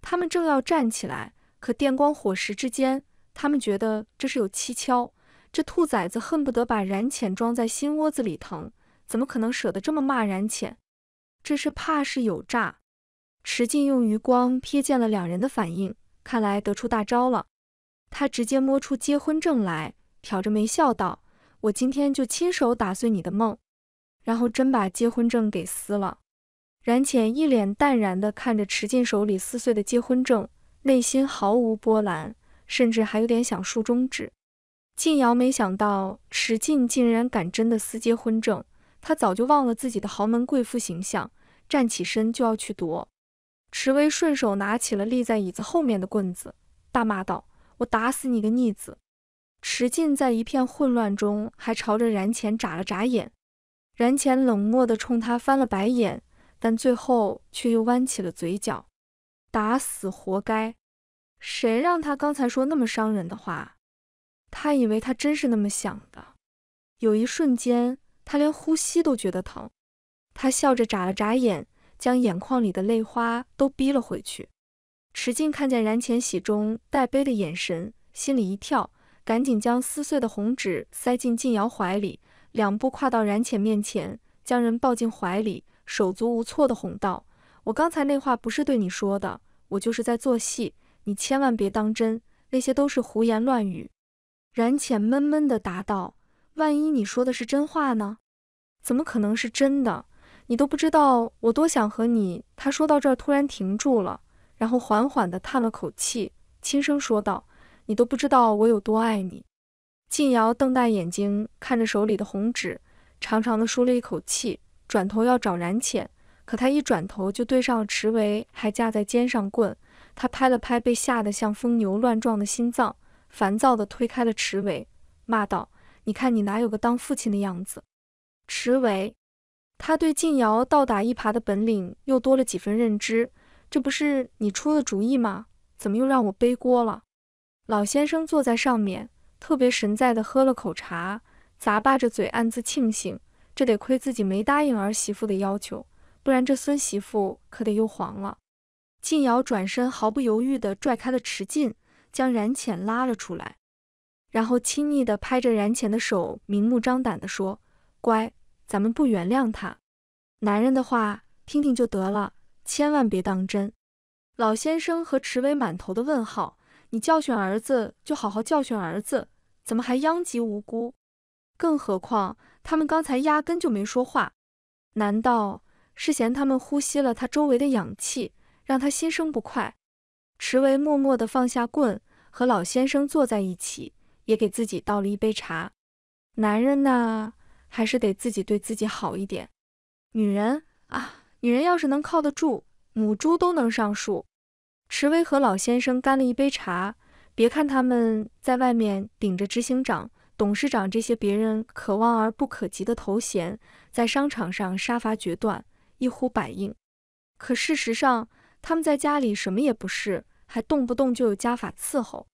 他们正要站起来，可电光火石之间，他们觉得这是有蹊跷，这兔崽子恨不得把冉浅装在心窝子里疼。怎么可能舍得这么骂冉浅？这是怕是有诈。池进用余光瞥见了两人的反应，看来得出大招了。他直接摸出结婚证来，挑着眉笑道：“我今天就亲手打碎你的梦。”然后真把结婚证给撕了。冉浅一脸淡然地看着池进手里撕碎的结婚证，内心毫无波澜，甚至还有点想竖中指。靳瑶没想到池进竟然敢真的撕结婚证。他早就忘了自己的豪门贵妇形象，站起身就要去夺。池威顺手拿起了立在椅子后面的棍子，大骂道：“我打死你个逆子！”池进在一片混乱中还朝着然前眨了眨眼，然前冷漠地冲他翻了白眼，但最后却又弯起了嘴角。打死活该，谁让他刚才说那么伤人的话？他以为他真是那么想的。有一瞬间。他连呼吸都觉得疼，他笑着眨了眨眼，将眼眶里的泪花都逼了回去。池静看见冉浅喜中带悲的眼神，心里一跳，赶紧将撕碎的红纸塞进静瑶怀里，两步跨到冉浅面前，将人抱进怀里，手足无措地哄道：“我刚才那话不是对你说的，我就是在做戏，你千万别当真，那些都是胡言乱语。”冉浅闷闷地答道。万一你说的是真话呢？怎么可能是真的？你都不知道我多想和你……他说到这儿突然停住了，然后缓缓地叹了口气，轻声说道：“你都不知道我有多爱你。”静瑶瞪大眼睛看着手里的红纸，长长地舒了一口气，转头要找冉浅，可他一转头就对上了池维，还架在肩上棍。他拍了拍被吓得像疯牛乱撞的心脏，烦躁地推开了池维，骂道。你看你哪有个当父亲的样子，池维，他对靳瑶倒打一耙的本领又多了几分认知。这不是你出的主意吗？怎么又让我背锅了？老先生坐在上面，特别神在的喝了口茶，咂巴着嘴暗自庆幸，这得亏自己没答应儿媳妇的要求，不然这孙媳妇可得又黄了。靳瑶转身毫不犹豫的拽开了池进，将冉浅拉了出来。然后亲昵地拍着冉浅的手，明目张胆地说：“乖，咱们不原谅他。”男人的话听听就得了，千万别当真。老先生和池伟满头的问号：“你教训儿子就好好教训儿子，怎么还殃及无辜？更何况他们刚才压根就没说话，难道是嫌他们呼吸了他周围的氧气，让他心生不快？”池伟默默地放下棍，和老先生坐在一起。也给自己倒了一杯茶。男人呢，还是得自己对自己好一点。女人啊，女人要是能靠得住，母猪都能上树。迟威和老先生干了一杯茶。别看他们在外面顶着执行长、董事长这些别人可望而不可及的头衔，在商场上杀伐决断，一呼百应。可事实上，他们在家里什么也不是，还动不动就有家法伺候。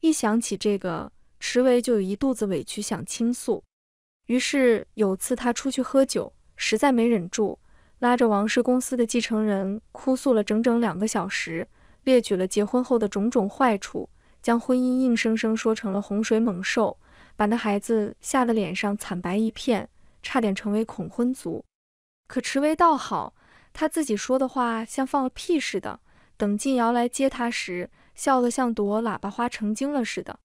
一想起这个。池维就有一肚子委屈想倾诉，于是有次他出去喝酒，实在没忍住，拉着王氏公司的继承人哭诉了整整两个小时，列举了结婚后的种种坏处，将婚姻硬生生说成了洪水猛兽，把那孩子吓得脸上惨白一片，差点成为恐婚族。可池维倒好，他自己说的话像放了屁似的。等靳瑶来接他时，笑得像朵喇叭花成精了似的。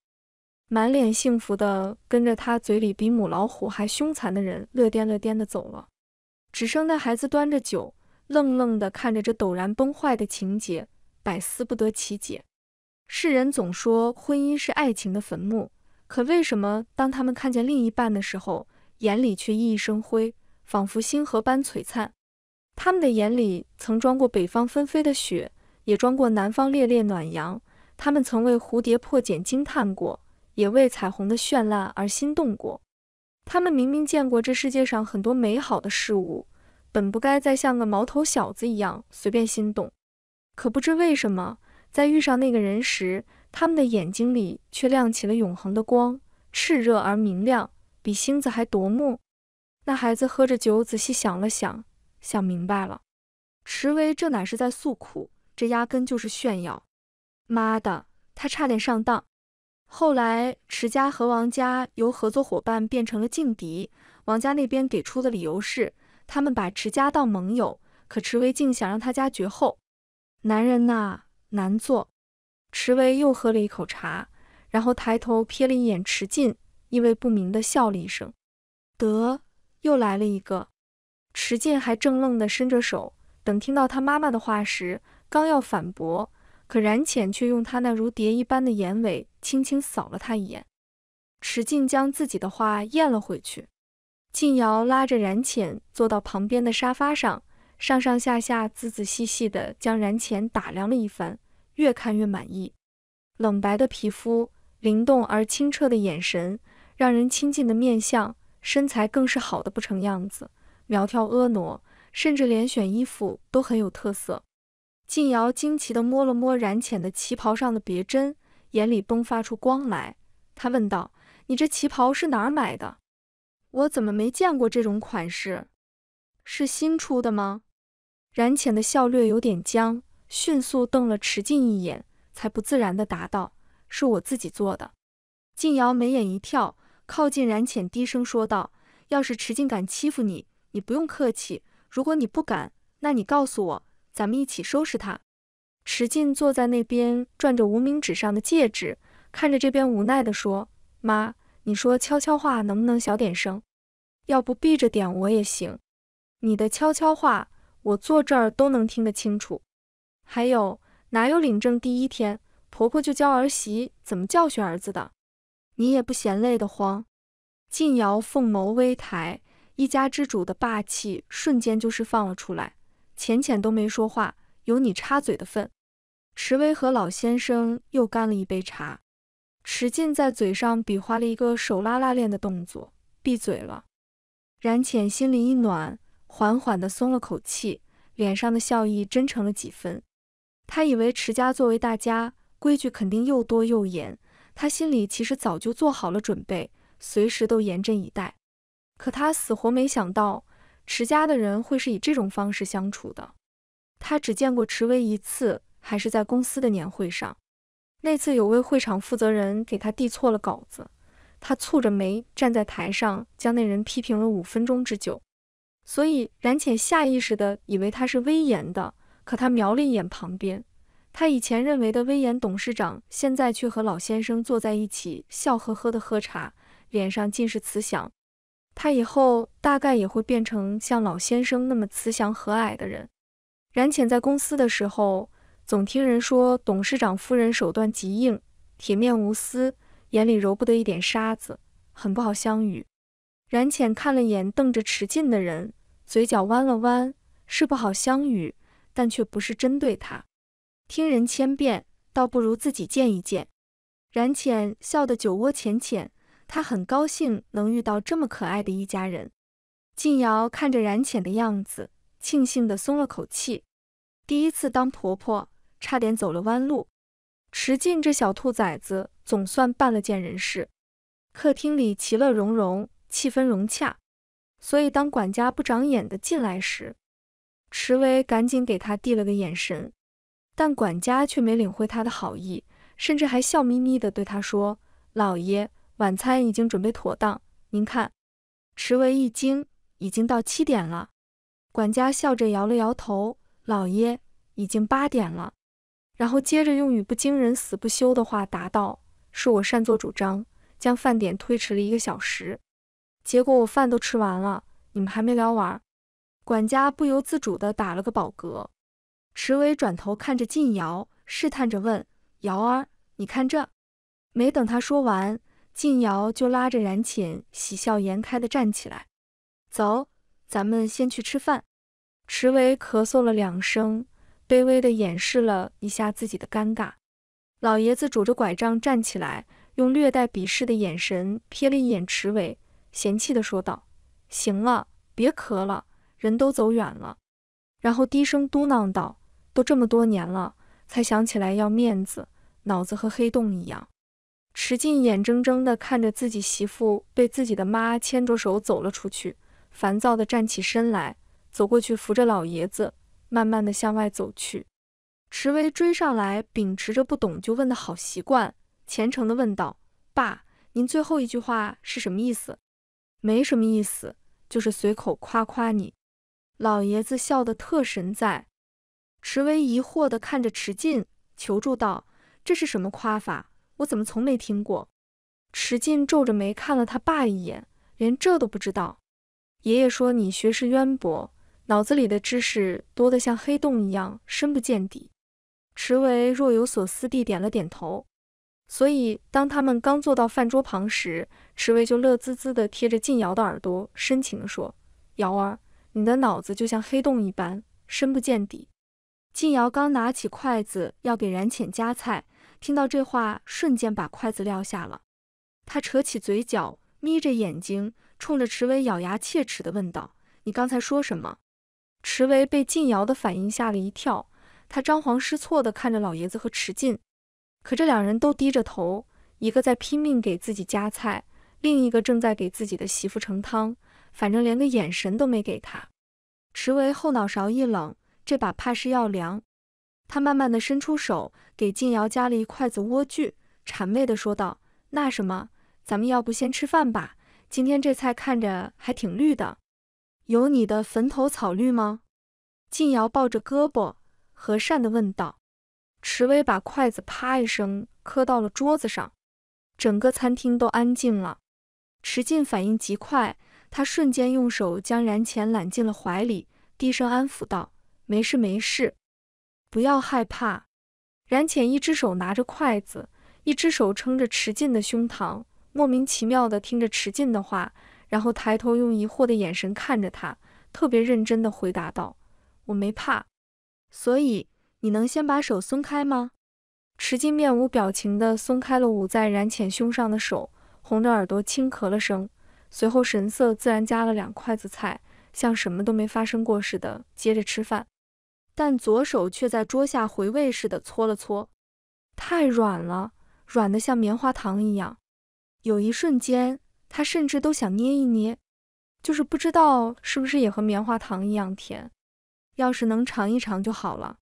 满脸幸福的跟着他，嘴里比母老虎还凶残的人，乐颠乐颠的走了，只剩那孩子端着酒，愣愣的看着这陡然崩坏的情节，百思不得其解。世人总说婚姻是爱情的坟墓，可为什么当他们看见另一半的时候，眼里却熠熠生辉，仿佛星河般璀璨？他们的眼里曾装过北方纷飞的雪，也装过南方烈烈暖阳。他们曾为蝴蝶破茧惊叹过。也为彩虹的绚烂而心动过。他们明明见过这世界上很多美好的事物，本不该再像个毛头小子一样随便心动。可不知为什么，在遇上那个人时，他们的眼睛里却亮起了永恒的光，炽热而明亮，比星子还夺目。那孩子喝着酒，仔细想了想，想明白了：迟威这乃是在诉苦，这压根就是炫耀。妈的，他差点上当。后来，池家和王家由合作伙伴变成了劲敌。王家那边给出的理由是，他们把池家当盟友，可池维竟想让他家绝后。男人呐，难做。池维又喝了一口茶，然后抬头瞥了一眼池进，意味不明地笑了一声。得，又来了一个。池进还正愣的伸着手，等听到他妈妈的话时，刚要反驳。可冉浅却用他那如蝶一般的眼尾轻轻扫了他一眼，池静将自己的话咽了回去。靳瑶拉着冉浅坐到旁边的沙发上，上上下下、仔仔细细地将冉浅打量了一番，越看越满意。冷白的皮肤，灵动而清澈的眼神，让人亲近的面相，身材更是好的不成样子，苗条婀娜，甚至连选衣服都很有特色。静瑶惊奇地摸了摸冉浅的旗袍上的别针，眼里迸发出光来。她问道：“你这旗袍是哪儿买的？我怎么没见过这种款式？是新出的吗？”冉浅的笑略有点僵，迅速瞪了池静一眼，才不自然地答道：“是我自己做的。”静瑶眉眼一跳，靠近冉浅，低声说道：“要是池静敢欺负你，你不用客气。如果你不敢，那你告诉我。”咱们一起收拾他。池进坐在那边转着无名指上的戒指，看着这边无奈地说：“妈，你说悄悄话能不能小点声？要不闭着点我也行。你的悄悄话我坐这儿都能听得清楚。还有，哪有领证第一天婆婆就教儿媳怎么教训儿子的？你也不嫌累得慌。”晋瑶凤眸微抬，一家之主的霸气瞬间就释放了出来。浅浅都没说话，有你插嘴的份。池威和老先生又干了一杯茶，池进在嘴上比划了一个手拉拉链的动作，闭嘴了。冉浅心里一暖，缓缓地松了口气，脸上的笑意真诚了几分。他以为池家作为大家，规矩肯定又多又严，他心里其实早就做好了准备，随时都严阵以待。可他死活没想到。持家的人会是以这种方式相处的。他只见过池威一次，还是在公司的年会上。那次有位会场负责人给他递错了稿子，他蹙着眉站在台上，将那人批评了五分钟之久。所以冉浅下意识地以为他是威严的，可他瞄了一眼旁边，他以前认为的威严董事长，现在却和老先生坐在一起，笑呵呵地喝茶，脸上尽是慈祥。他以后大概也会变成像老先生那么慈祥和蔼的人。冉浅在公司的时候，总听人说董事长夫人手段极硬，铁面无私，眼里揉不得一点沙子，很不好相与。冉浅看了眼瞪着迟进的人，嘴角弯了弯，是不好相与，但却不是针对他。听人千遍，倒不如自己见一见。冉浅笑得酒窝浅浅。她很高兴能遇到这么可爱的一家人。靳瑶看着冉浅的样子，庆幸地松了口气。第一次当婆婆，差点走了弯路。迟进这小兔崽子，总算办了件人事。客厅里其乐融融，气氛融洽。所以当管家不长眼的进来时，池薇赶紧给他递了个眼神，但管家却没领会他的好意，甚至还笑眯眯地对他说：“老爷。”晚餐已经准备妥当，您看。池维一惊，已经到七点了。管家笑着摇了摇头：“老爷，已经八点了。”然后接着用语不惊人死不休的话答道：“是我擅作主张，将饭点推迟了一个小时。结果我饭都吃完了，你们还没聊完。”管家不由自主地打了个饱嗝。池维转头看着靳瑶，试探着问：“瑶儿，你看这？”没等他说完。晋瑶就拉着冉浅，喜笑颜开的站起来，走，咱们先去吃饭。池伟咳嗽了两声，卑微的掩饰了一下自己的尴尬。老爷子拄着拐杖站起来，用略带鄙视的眼神瞥了一眼池伟，嫌弃的说道：“行了，别咳了，人都走远了。”然后低声嘟囔道：“都这么多年了，才想起来要面子，脑子和黑洞一样。”池静眼睁睁地看着自己媳妇被自己的妈牵着手走了出去，烦躁地站起身来，走过去扶着老爷子，慢慢地向外走去。池威追上来，秉持着不懂就问的好习惯，虔诚地问道：“爸，您最后一句话是什么意思？”“没什么意思，就是随口夸夸你。”老爷子笑得特神在。池威疑惑地看着池静，求助道：“这是什么夸法？”我怎么从没听过？池进皱着眉看了他爸一眼，连这都不知道。爷爷说你学识渊博，脑子里的知识多得像黑洞一样深不见底。池维若有所思地点了点头。所以当他们刚坐到饭桌旁时，池维就乐滋滋地贴着晋瑶的耳朵，深情地说：“瑶儿，你的脑子就像黑洞一般深不见底。”晋瑶刚拿起筷子要给冉浅夹菜。听到这话，瞬间把筷子撂下了。他扯起嘴角，眯着眼睛，冲着池威咬牙切齿地问道：“你刚才说什么？”池威被静瑶的反应吓了一跳，他张皇失措地看着老爷子和池进，可这两人都低着头，一个在拼命给自己夹菜，另一个正在给自己的媳妇盛汤，反正连个眼神都没给他。池威后脑勺一冷，这把怕是要凉。他慢慢的伸出手，给静瑶夹了一筷子莴苣，谄媚的说道：“那什么，咱们要不先吃饭吧？今天这菜看着还挺绿的，有你的坟头草绿吗？”静瑶抱着胳膊，和善的问道。池威把筷子啪一声磕到了桌子上，整个餐厅都安静了。池进反应极快，他瞬间用手将然钱揽进了怀里，低声安抚道：“没事没事。”不要害怕。冉浅一只手拿着筷子，一只手撑着池进的胸膛，莫名其妙的听着池进的话，然后抬头用疑惑的眼神看着他，特别认真的回答道：“我没怕。”所以你能先把手松开吗？池进面无表情的松开了捂在冉浅胸上的手，红着耳朵轻咳了声，随后神色自然夹了两筷子菜，像什么都没发生过似的接着吃饭。但左手却在桌下回味似的搓了搓，太软了，软得像棉花糖一样。有一瞬间，他甚至都想捏一捏，就是不知道是不是也和棉花糖一样甜。要是能尝一尝就好了。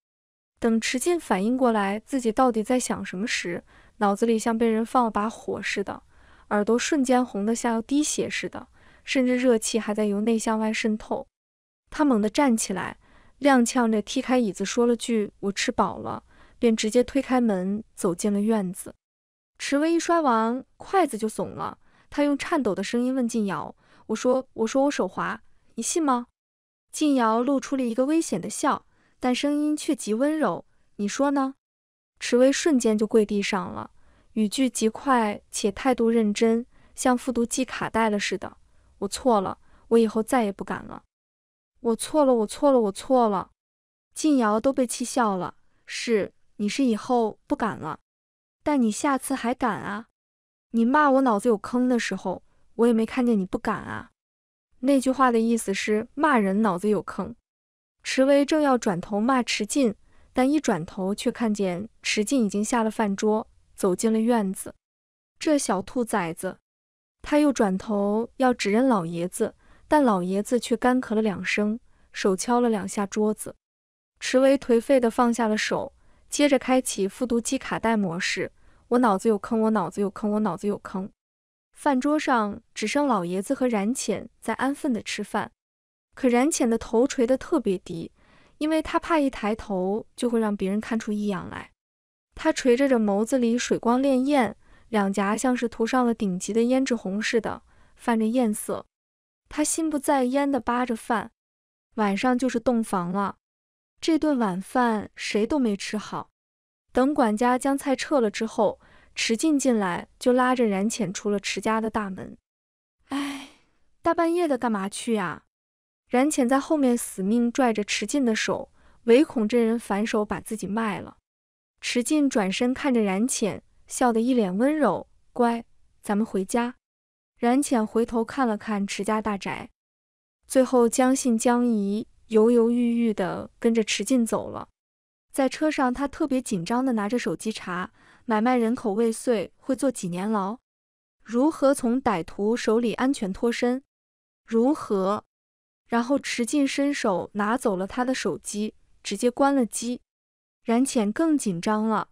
等池进反应过来自己到底在想什么时，脑子里像被人放了把火似的，耳朵瞬间红得像要滴血似的，甚至热气还在由内向外渗透。他猛地站起来。踉跄着踢开椅子，说了句“我吃饱了”，便直接推开门走进了院子。池薇一摔完筷子就怂了，他用颤抖的声音问静瑶：“我说，我说我手滑，你信吗？”静瑶露出了一个危险的笑，但声音却极温柔。“你说呢？”池薇瞬间就跪地上了，语句极快且态度认真，像复读机卡带了似的。“我错了，我以后再也不敢了。”我错了，我错了，我错了。靳瑶都被气笑了。是，你是以后不敢了，但你下次还敢啊！你骂我脑子有坑的时候，我也没看见你不敢啊。那句话的意思是骂人脑子有坑。池威正要转头骂池进，但一转头却看见池进已经下了饭桌，走进了院子。这小兔崽子！他又转头要指认老爷子。但老爷子却干咳了两声，手敲了两下桌子，池维颓废地放下了手，接着开启复读机卡带模式。我脑子有坑，我脑子有坑，我脑子有坑。饭桌上只剩老爷子和冉浅在安分地吃饭，可冉浅的头垂得特别低，因为他怕一抬头就会让别人看出异样来。他垂着着眸子里水光潋滟，两颊像是涂上了顶级的胭脂红似的，泛着艳色。他心不在焉地扒着饭，晚上就是洞房了。这顿晚饭谁都没吃好。等管家将菜撤了之后，池进进来就拉着冉浅出了池家的大门。哎，大半夜的干嘛去呀？冉浅在后面死命拽着池进的手，唯恐这人反手把自己卖了。池进转身看着冉浅，笑得一脸温柔：“乖，咱们回家。”冉浅回头看了看池家大宅，最后将信将疑、犹犹豫豫地跟着池进走了。在车上，他特别紧张地拿着手机查买卖人口未遂会坐几年牢，如何从歹徒手里安全脱身，如何……然后池进伸手拿走了他的手机，直接关了机。冉浅更紧张了。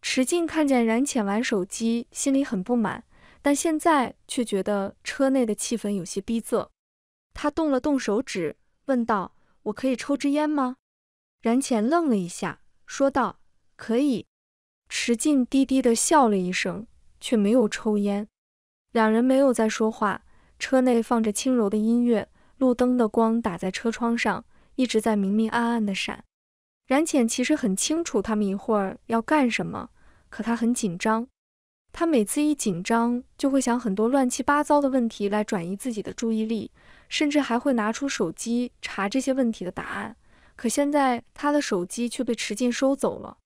池进看见冉浅玩手机，心里很不满。但现在却觉得车内的气氛有些逼仄，他动了动手指，问道：“我可以抽支烟吗？”然浅愣了一下，说道：“可以。”池静低低的笑了一声，却没有抽烟。两人没有再说话，车内放着轻柔的音乐，路灯的光打在车窗上，一直在明明暗暗的闪。冉浅其实很清楚他们一会儿要干什么，可他很紧张。他每次一紧张，就会想很多乱七八糟的问题来转移自己的注意力，甚至还会拿出手机查这些问题的答案。可现在他的手机却被池进收走了。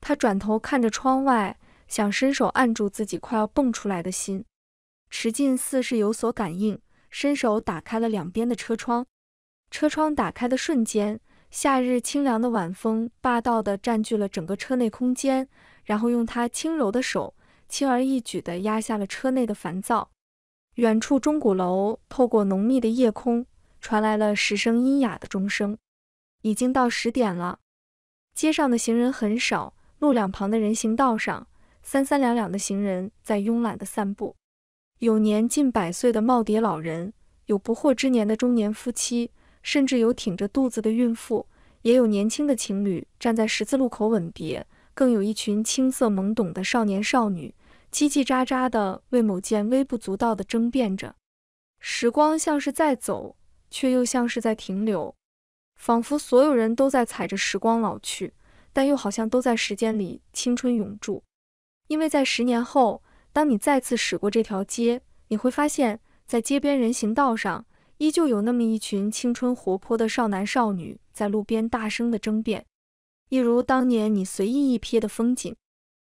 他转头看着窗外，想伸手按住自己快要蹦出来的心。池进似是有所感应，伸手打开了两边的车窗。车窗打开的瞬间，夏日清凉的晚风霸道地占据了整个车内空间，然后用他轻柔的手。轻而易举地压下了车内的烦躁。远处钟鼓楼透过浓密的夜空，传来了十声阴哑的钟声。已经到十点了。街上的行人很少，路两旁的人行道上，三三两两的行人在慵懒地散步。有年近百岁的耄耋老人，有不惑之年的中年夫妻，甚至有挺着肚子的孕妇，也有年轻的情侣站在十字路口吻别。更有一群青涩懵懂的少年少女，叽叽喳喳地为某件微不足道的争辩着。时光像是在走，却又像是在停留，仿佛所有人都在踩着时光老去，但又好像都在时间里青春永驻。因为在十年后，当你再次驶过这条街，你会发现，在街边人行道上，依旧有那么一群青春活泼的少男少女在路边大声的争辩。一如当年你随意一瞥的风景，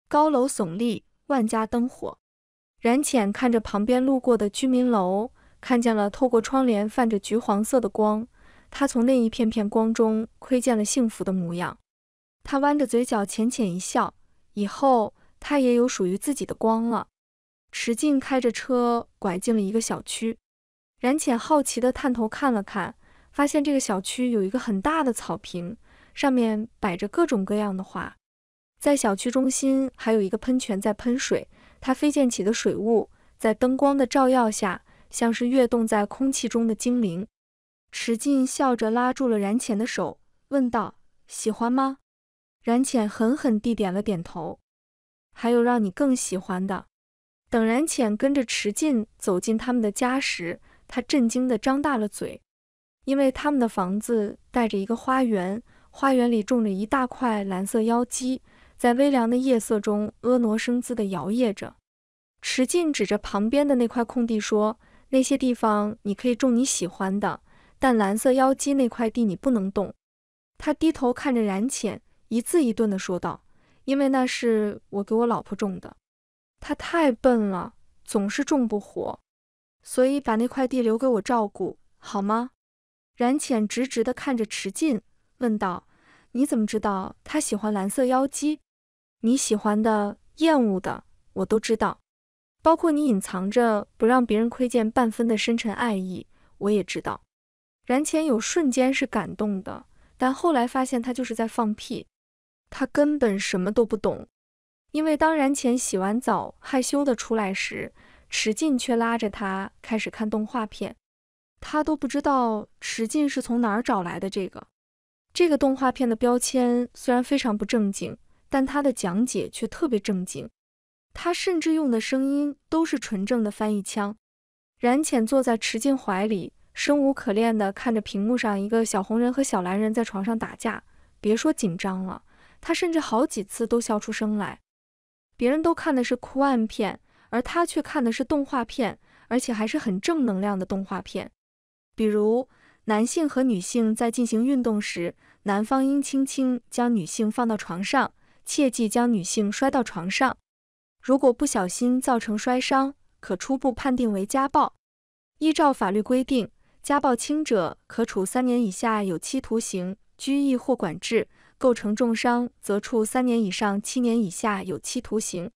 高楼耸立，万家灯火。冉浅看着旁边路过的居民楼，看见了透过窗帘泛着橘黄色的光。他从那一片片光中窥见了幸福的模样。他弯着嘴角，浅浅一笑。以后他也有属于自己的光了。池静开着车拐进了一个小区，冉浅好奇地探头看了看，发现这个小区有一个很大的草坪。上面摆着各种各样的花，在小区中心还有一个喷泉在喷水，它飞溅起的水雾在灯光的照耀下，像是跃动在空气中的精灵。池进笑着拉住了冉浅的手，问道：“喜欢吗？”冉浅狠狠地点了点头。还有让你更喜欢的。等冉浅跟着池进走进他们的家时，他震惊地张大了嘴，因为他们的房子带着一个花园。花园里种着一大块蓝色妖姬，在微凉的夜色中婀娜生姿地摇曳着。池进指着旁边的那块空地说：“那些地方你可以种你喜欢的，但蓝色妖姬那块地你不能动。”他低头看着冉浅，一字一顿地说道：“因为那是我给我老婆种的，她太笨了，总是种不活，所以把那块地留给我照顾，好吗？”冉浅直直地看着池进，问道。你怎么知道他喜欢蓝色妖姬？你喜欢的、厌恶的，我都知道，包括你隐藏着不让别人窥见半分的深沉爱意，我也知道。然前有瞬间是感动的，但后来发现他就是在放屁，他根本什么都不懂。因为当然前洗完澡害羞的出来时，池进却拉着他开始看动画片，他都不知道池进是从哪儿找来的这个。这个动画片的标签虽然非常不正经，但它的讲解却特别正经。他甚至用的声音都是纯正的翻译腔。冉浅坐在池静怀里，生无可恋地看着屏幕上一个小红人和小蓝人在床上打架。别说紧张了，他甚至好几次都笑出声来。别人都看的是哭案片，而他却看的是动画片，而且还是很正能量的动画片，比如。男性和女性在进行运动时，男方应轻轻将女性放到床上，切忌将女性摔到床上。如果不小心造成摔伤，可初步判定为家暴。依照法律规定，家暴轻者可处三年以下有期徒刑、拘役或管制；构成重伤则处三年以上七年以下有期徒刑。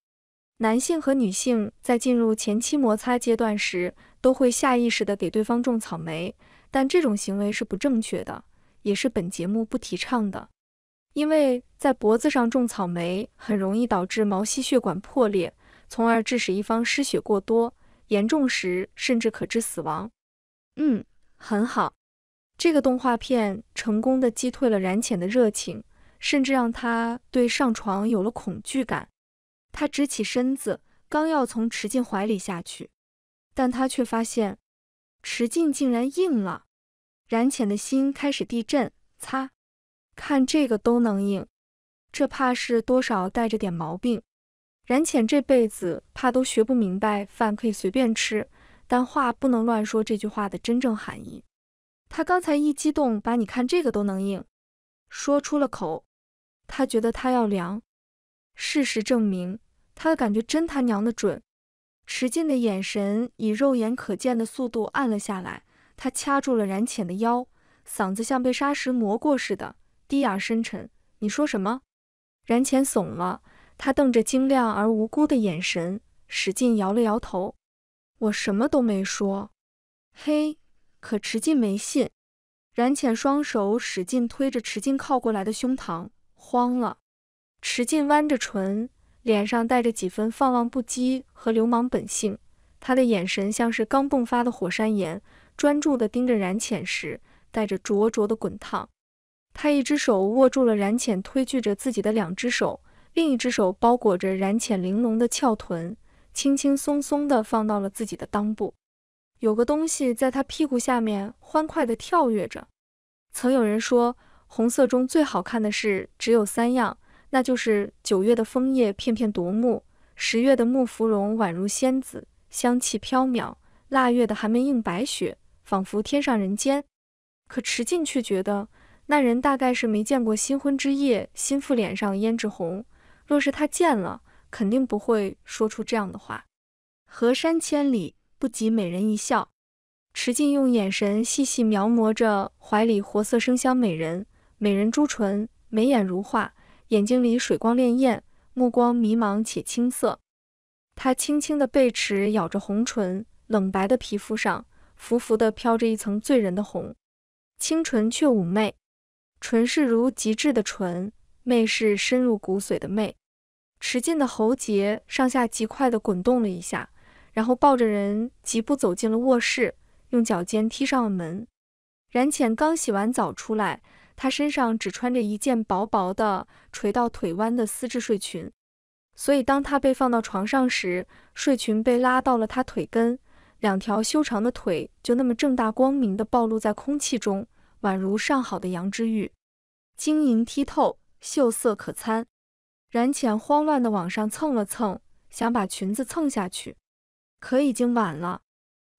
男性和女性在进入前期摩擦阶段时，都会下意识地给对方种草莓。但这种行为是不正确的，也是本节目不提倡的。因为在脖子上种草莓很容易导致毛细血管破裂，从而致使一方失血过多，严重时甚至可致死亡。嗯，很好，这个动画片成功的击退了冉浅的热情，甚至让他对上床有了恐惧感。他直起身子，刚要从池静怀里下去，但他却发现。池镜竟然硬了，冉浅的心开始地震。擦，看这个都能硬，这怕是多少带着点毛病。冉浅这辈子怕都学不明白“饭可以随便吃，但话不能乱说”这句话的真正含义。他刚才一激动，把你看这个都能硬说出了口，他觉得他要凉。事实证明，他的感觉真他娘的准。池进的眼神以肉眼可见的速度暗了下来，他掐住了冉浅的腰，嗓子像被砂石磨过似的低而深沉：“你说什么？”冉浅怂了，他瞪着晶亮而无辜的眼神，使劲摇了摇头：“我什么都没说。”嘿，可池进没信。冉浅双手使劲推着池进靠过来的胸膛，慌了。池进弯着唇。脸上带着几分放浪不羁和流氓本性，他的眼神像是刚迸发的火山岩，专注地盯着冉浅时，带着灼灼的滚烫。他一只手握住了冉浅推拒着自己的两只手，另一只手包裹着冉浅玲珑的翘臀，轻轻松松地放到了自己的裆部。有个东西在他屁股下面欢快地跳跃着。曾有人说，红色中最好看的是只有三样。那就是九月的枫叶片片夺目，十月的木芙蓉宛如仙子，香气飘渺；腊月的寒梅映白雪，仿佛天上人间。可池静却觉得那人大概是没见过新婚之夜新妇脸上胭脂红，若是他见了，肯定不会说出这样的话。河山千里不及美人一笑。池静用眼神细细描摹着怀里活色生香美人，美人朱唇，眉眼如画。眼睛里水光潋滟，目光迷茫且青涩。他轻轻的背齿咬着红唇，冷白的皮肤上浮浮的飘着一层醉人的红，清纯却妩媚。唇是如极致的唇，媚是深入骨髓的媚。持劲的喉结上下极快的滚动了一下，然后抱着人疾步走进了卧室，用脚尖踢上了门。冉浅刚洗完澡出来。她身上只穿着一件薄薄的垂到腿弯的丝质睡裙，所以当她被放到床上时，睡裙被拉到了她腿根，两条修长的腿就那么正大光明地暴露在空气中，宛如上好的羊脂玉，晶莹剔透，秀色可餐。然浅慌乱地往上蹭了蹭，想把裙子蹭下去，可已经晚了。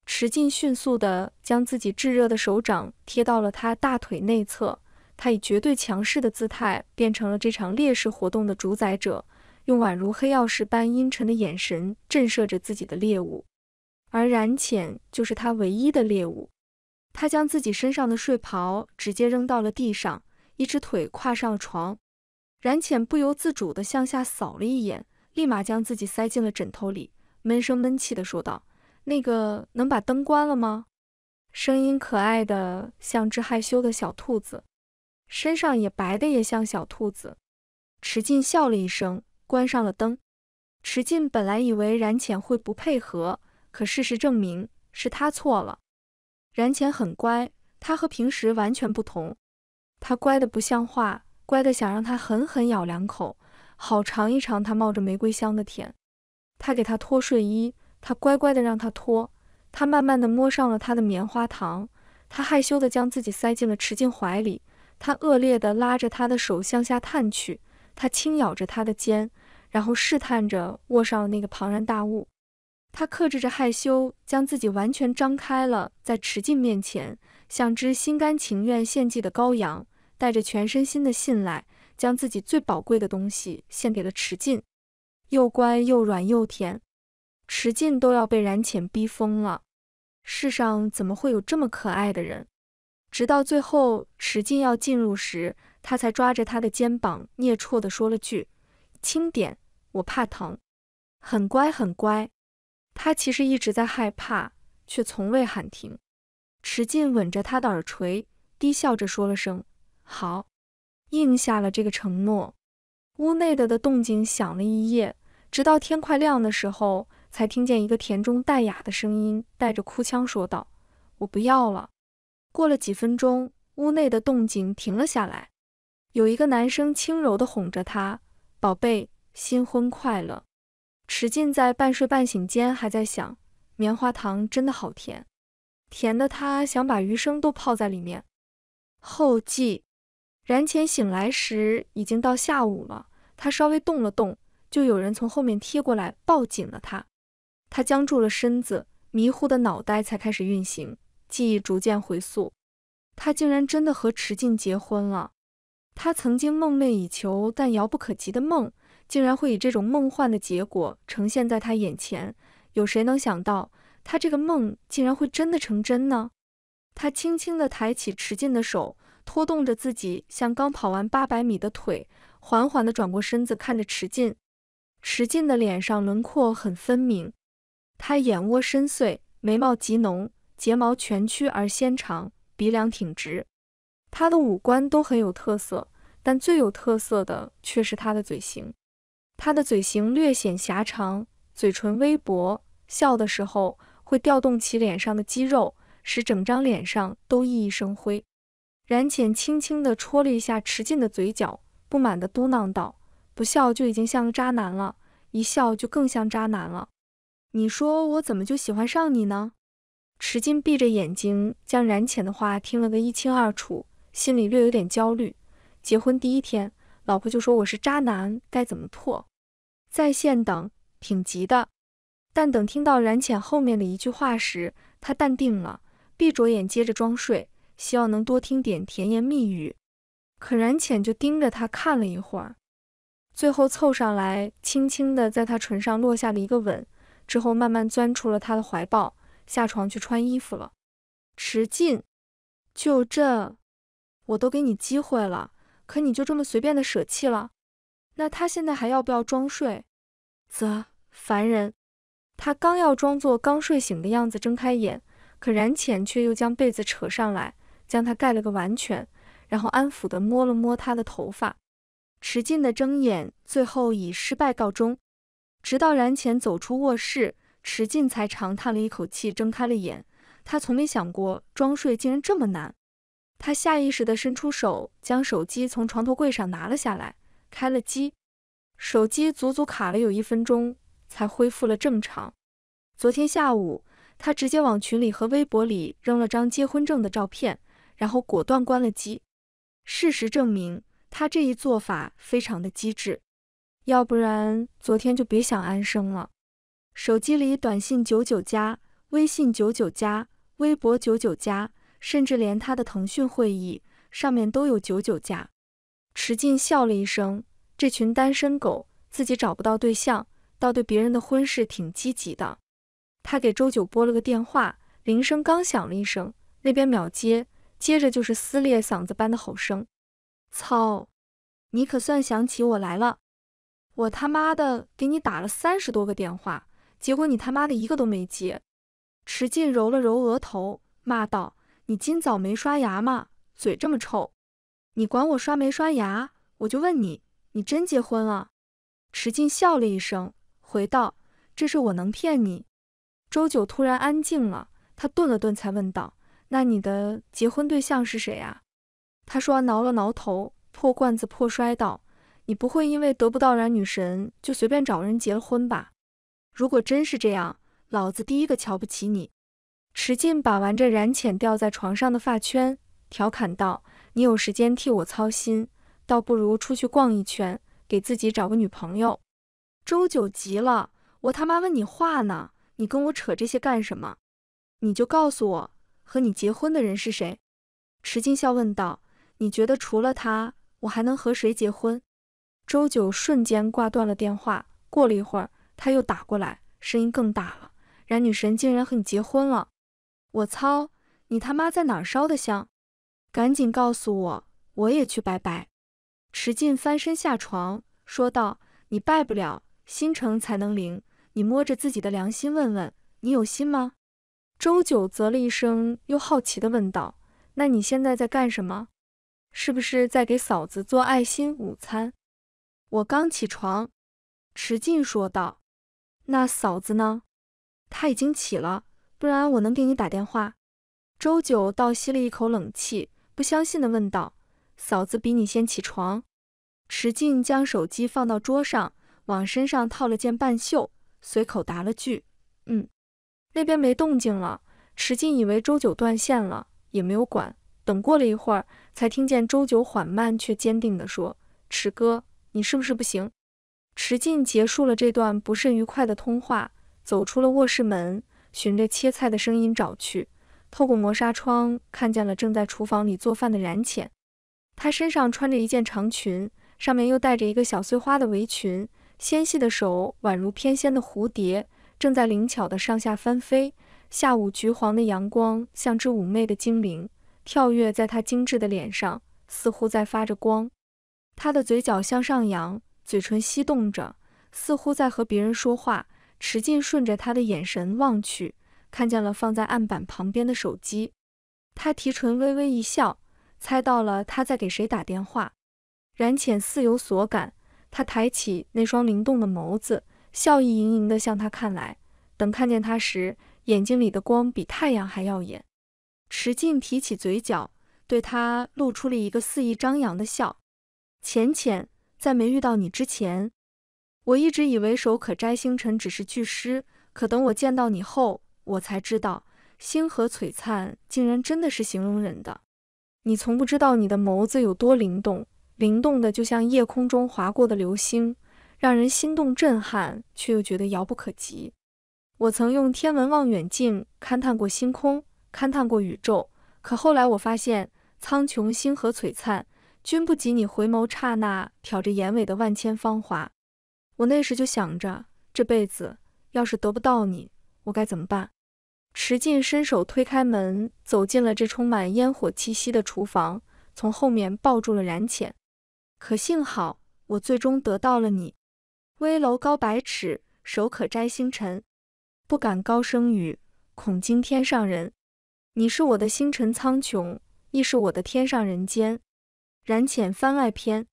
池进迅速地将自己炙热的手掌贴到了她大腿内侧。他以绝对强势的姿态变成了这场猎食活动的主宰者，用宛如黑曜石般阴沉的眼神震慑着自己的猎物，而冉浅就是他唯一的猎物。他将自己身上的睡袍直接扔到了地上，一只腿跨上了床。冉浅不由自主地向下扫了一眼，立马将自己塞进了枕头里，闷声闷气地说道：“那个能把灯关了吗？”声音可爱的像只害羞的小兔子。身上也白的也像小兔子，池进笑了一声，关上了灯。池进本来以为冉浅会不配合，可事实证明是他错了。冉浅很乖，他和平时完全不同，他乖的不像话，乖的想让他狠狠咬两口，好尝一尝他冒着玫瑰香的甜。他给他脱睡衣，他乖乖的让他脱，他慢慢的摸上了他的棉花糖，他害羞的将自己塞进了池进怀里。他恶劣地拉着他的手向下探去，他轻咬着他的肩，然后试探着握上了那个庞然大物。他克制着害羞，将自己完全张开了，在池进面前，像只心甘情愿献祭的羔羊，带着全身心的信赖，将自己最宝贵的东西献给了池进。又乖又软又甜，池进都要被冉浅逼疯了。世上怎么会有这么可爱的人？直到最后，池进要进入时，他才抓着他的肩膀，嗫嚅地说了句：“轻点，我怕疼。”很乖，很乖。他其实一直在害怕，却从未喊停。池进吻着他的耳垂，低笑着说了声“好”，应下了这个承诺。屋内的的动静响了一夜，直到天快亮的时候，才听见一个甜中带哑的声音，带着哭腔说道：“我不要了。”过了几分钟，屋内的动静停了下来。有一个男生轻柔地哄着她：“宝贝，新婚快乐。”池进在半睡半醒间还在想，棉花糖真的好甜，甜的他想把余生都泡在里面。后记：然前醒来时已经到下午了，他稍微动了动，就有人从后面贴过来抱紧了他。他僵住了身子，迷糊的脑袋才开始运行。记忆逐渐回溯，他竟然真的和池静结婚了。他曾经梦寐以求但遥不可及的梦，竟然会以这种梦幻的结果呈现在他眼前。有谁能想到，他这个梦竟然会真的成真呢？他轻轻地抬起池静的手，拖动着自己像刚跑完八百米的腿，缓缓地转过身子，看着池静。池静的脸上轮廓很分明，他眼窝深邃，眉毛极浓。睫毛蜷曲而纤长，鼻梁挺直，他的五官都很有特色，但最有特色的却是他的嘴型。他的嘴型略显狭长，嘴唇微薄，笑的时候会调动起脸上的肌肉，使整张脸上都熠熠生辉。冉浅轻轻地戳了一下池进的嘴角，不满地嘟囔道：“不笑就已经像渣男了，一笑就更像渣男了。你说我怎么就喜欢上你呢？”使劲闭着眼睛，将冉浅的话听了个一清二楚，心里略有点焦虑。结婚第一天，老婆就说我是渣男，该怎么破？在线等，挺急的。但等听到冉浅后面的一句话时，他淡定了，闭着眼接着装睡，希望能多听点甜言蜜语。可冉浅就盯着他看了一会儿，最后凑上来，轻轻的在他唇上落下了一个吻，之后慢慢钻出了他的怀抱。下床去穿衣服了，池进，就这，我都给你机会了，可你就这么随便的舍弃了？那他现在还要不要装睡？啧，烦人！他刚要装作刚睡醒的样子睁开眼，可然浅却又将被子扯上来，将他盖了个完全，然后安抚的摸了摸他的头发。池进的睁眼最后以失败告终，直到然浅走出卧室。池进才长叹了一口气，睁开了眼。他从没想过装睡竟然这么难。他下意识地伸出手，将手机从床头柜上拿了下来，开了机。手机足足卡了有一分钟，才恢复了正常。昨天下午，他直接往群里和微博里扔了张结婚证的照片，然后果断关了机。事实证明，他这一做法非常的机智，要不然昨天就别想安生了。手机里短信九九加，微信九九加，微博九九加，甚至连他的腾讯会议上面都有九九加。池进笑了一声，这群单身狗自己找不到对象，倒对别人的婚事挺积极的。他给周九拨了个电话，铃声刚响了一声，那边秒接，接着就是撕裂嗓子般的吼声：“操，你可算想起我来了！我他妈的给你打了三十多个电话。”结果你他妈的一个都没接，池劲揉了揉额头，骂道：“你今早没刷牙吗？嘴这么臭！你管我刷没刷牙？我就问你，你真结婚了？”池劲笑了一声，回道：“这事我能骗你？”周九突然安静了，他顿了顿，才问道：“那你的结婚对象是谁啊？”他说，挠了挠头，破罐子破摔道：“你不会因为得不到冉女神，就随便找人结了婚吧？”如果真是这样，老子第一个瞧不起你。池劲把玩着冉浅掉在床上的发圈，调侃道：“你有时间替我操心，倒不如出去逛一圈，给自己找个女朋友。”周九急了：“我他妈问你话呢，你跟我扯这些干什么？你就告诉我，和你结婚的人是谁？”池劲笑问道：“你觉得除了他，我还能和谁结婚？”周九瞬间挂断了电话。过了一会儿。他又打过来，声音更大了。冉女神竟然和你结婚了！我操，你他妈在哪儿烧的香？赶紧告诉我，我也去拜拜。池进翻身下床，说道：“你拜不了，心诚才能灵。你摸着自己的良心问问，你有心吗？”周九啧了一声，又好奇地问道：“那你现在在干什么？是不是在给嫂子做爱心午餐？”我刚起床，池进说道。那嫂子呢？她已经起了，不然我能给你打电话。周九倒吸了一口冷气，不相信的问道：“嫂子比你先起床？”池静将手机放到桌上，往身上套了件半袖，随口答了句：“嗯。”那边没动静了，池静以为周九断线了，也没有管。等过了一会儿，才听见周九缓慢却坚定地说：“池哥，你是不是不行？”池近结束了这段不甚愉快的通话，走出了卧室门，循着切菜的声音找去，透过磨砂窗看见了正在厨房里做饭的冉浅。她身上穿着一件长裙，上面又带着一个小碎花的围裙，纤细的手宛如翩跹的蝴蝶，正在灵巧的上下翻飞。下午橘黄的阳光像只妩媚的精灵，跳跃在她精致的脸上，似乎在发着光。她的嘴角向上扬。嘴唇翕动着，似乎在和别人说话。池进顺着他的眼神望去，看见了放在案板旁边的手机。他提唇微微一笑，猜到了他在给谁打电话。冉浅似有所感，他抬起那双灵动的眸子，笑意盈盈地向他看来。等看见他时，眼睛里的光比太阳还耀眼。池进提起嘴角，对他露出了一个肆意张扬的笑。浅浅。在没遇到你之前，我一直以为手可摘星辰只是句诗。可等我见到你后，我才知道星河璀璨竟然真的是形容人的。你从不知道你的眸子有多灵动，灵动的就像夜空中划过的流星，让人心动震撼，却又觉得遥不可及。我曾用天文望远镜勘探过星空，勘探过宇宙，可后来我发现，苍穹星河璀璨。君不及你回眸刹那挑着眼尾的万千芳华，我那时就想着，这辈子要是得不到你，我该怎么办？池进伸手推开门，走进了这充满烟火气息的厨房，从后面抱住了冉浅。可幸好，我最终得到了你。危楼高百尺，手可摘星辰。不敢高声语，恐惊天上人。你是我的星辰苍穹，亦是我的天上人间。冉浅番外篇，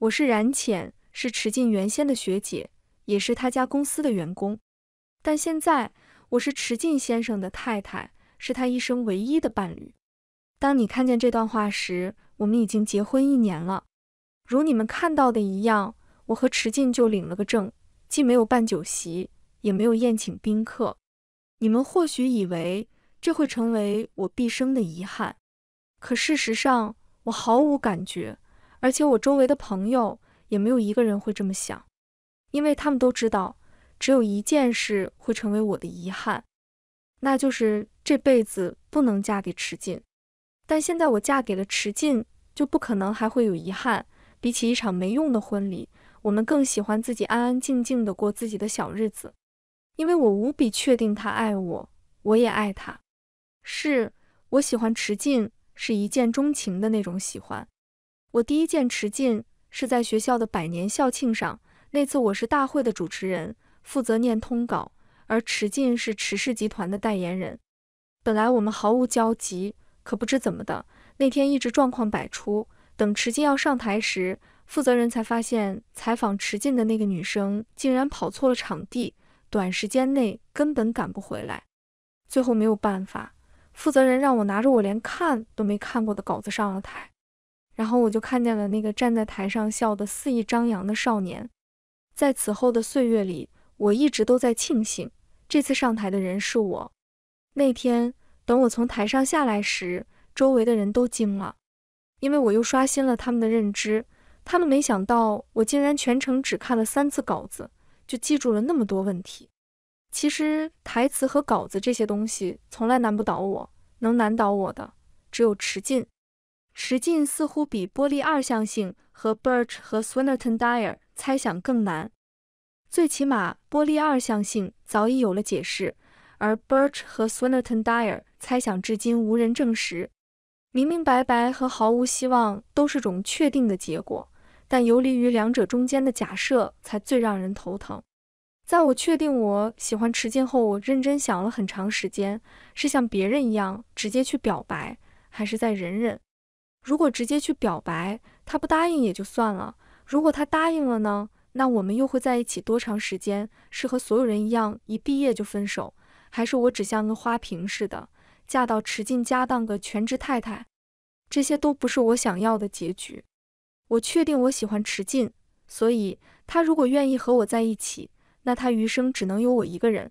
我是冉浅，是池进原先的学姐，也是他家公司的员工。但现在我是池进先生的太太，是他一生唯一的伴侣。当你看见这段话时，我们已经结婚一年了。如你们看到的一样，我和池进就领了个证，既没有办酒席，也没有宴请宾客。你们或许以为这会成为我毕生的遗憾，可事实上。我毫无感觉，而且我周围的朋友也没有一个人会这么想，因为他们都知道，只有一件事会成为我的遗憾，那就是这辈子不能嫁给池进。但现在我嫁给了池进，就不可能还会有遗憾。比起一场没用的婚礼，我们更喜欢自己安安静静的过自己的小日子，因为我无比确定他爱我，我也爱他。是我喜欢池进。是一见钟情的那种喜欢。我第一见池进是在学校的百年校庆上，那次我是大会的主持人，负责念通稿，而池进是池氏集团的代言人。本来我们毫无交集，可不知怎么的，那天一直状况百出。等池进要上台时，负责人才发现采访池进的那个女生竟然跑错了场地，短时间内根本赶不回来。最后没有办法。负责人让我拿着我连看都没看过的稿子上了台，然后我就看见了那个站在台上笑得肆意张扬的少年。在此后的岁月里，我一直都在庆幸这次上台的人是我。那天等我从台上下来时，周围的人都惊了，因为我又刷新了他们的认知。他们没想到我竟然全程只看了三次稿子，就记住了那么多问题。其实台词和稿子这些东西从来难不倒我，能难倒我的只有迟进。迟进似乎比玻利二象性和 Birch 和 Swinerton n Dyer 猜想更难。最起码玻利二象性早已有了解释，而 Birch 和 Swinerton n Dyer 猜想至今无人证实。明明白白和毫无希望都是种确定的结果，但游离于两者中间的假设才最让人头疼。在我确定我喜欢池静后，我认真想了很长时间：是像别人一样直接去表白，还是再忍忍？如果直接去表白，他不答应也就算了；如果他答应了呢？那我们又会在一起多长时间？是和所有人一样一毕业就分手，还是我只像个花瓶似的嫁到池静家当个全职太太？这些都不是我想要的结局。我确定我喜欢池静，所以他如果愿意和我在一起。那他余生只能有我一个人。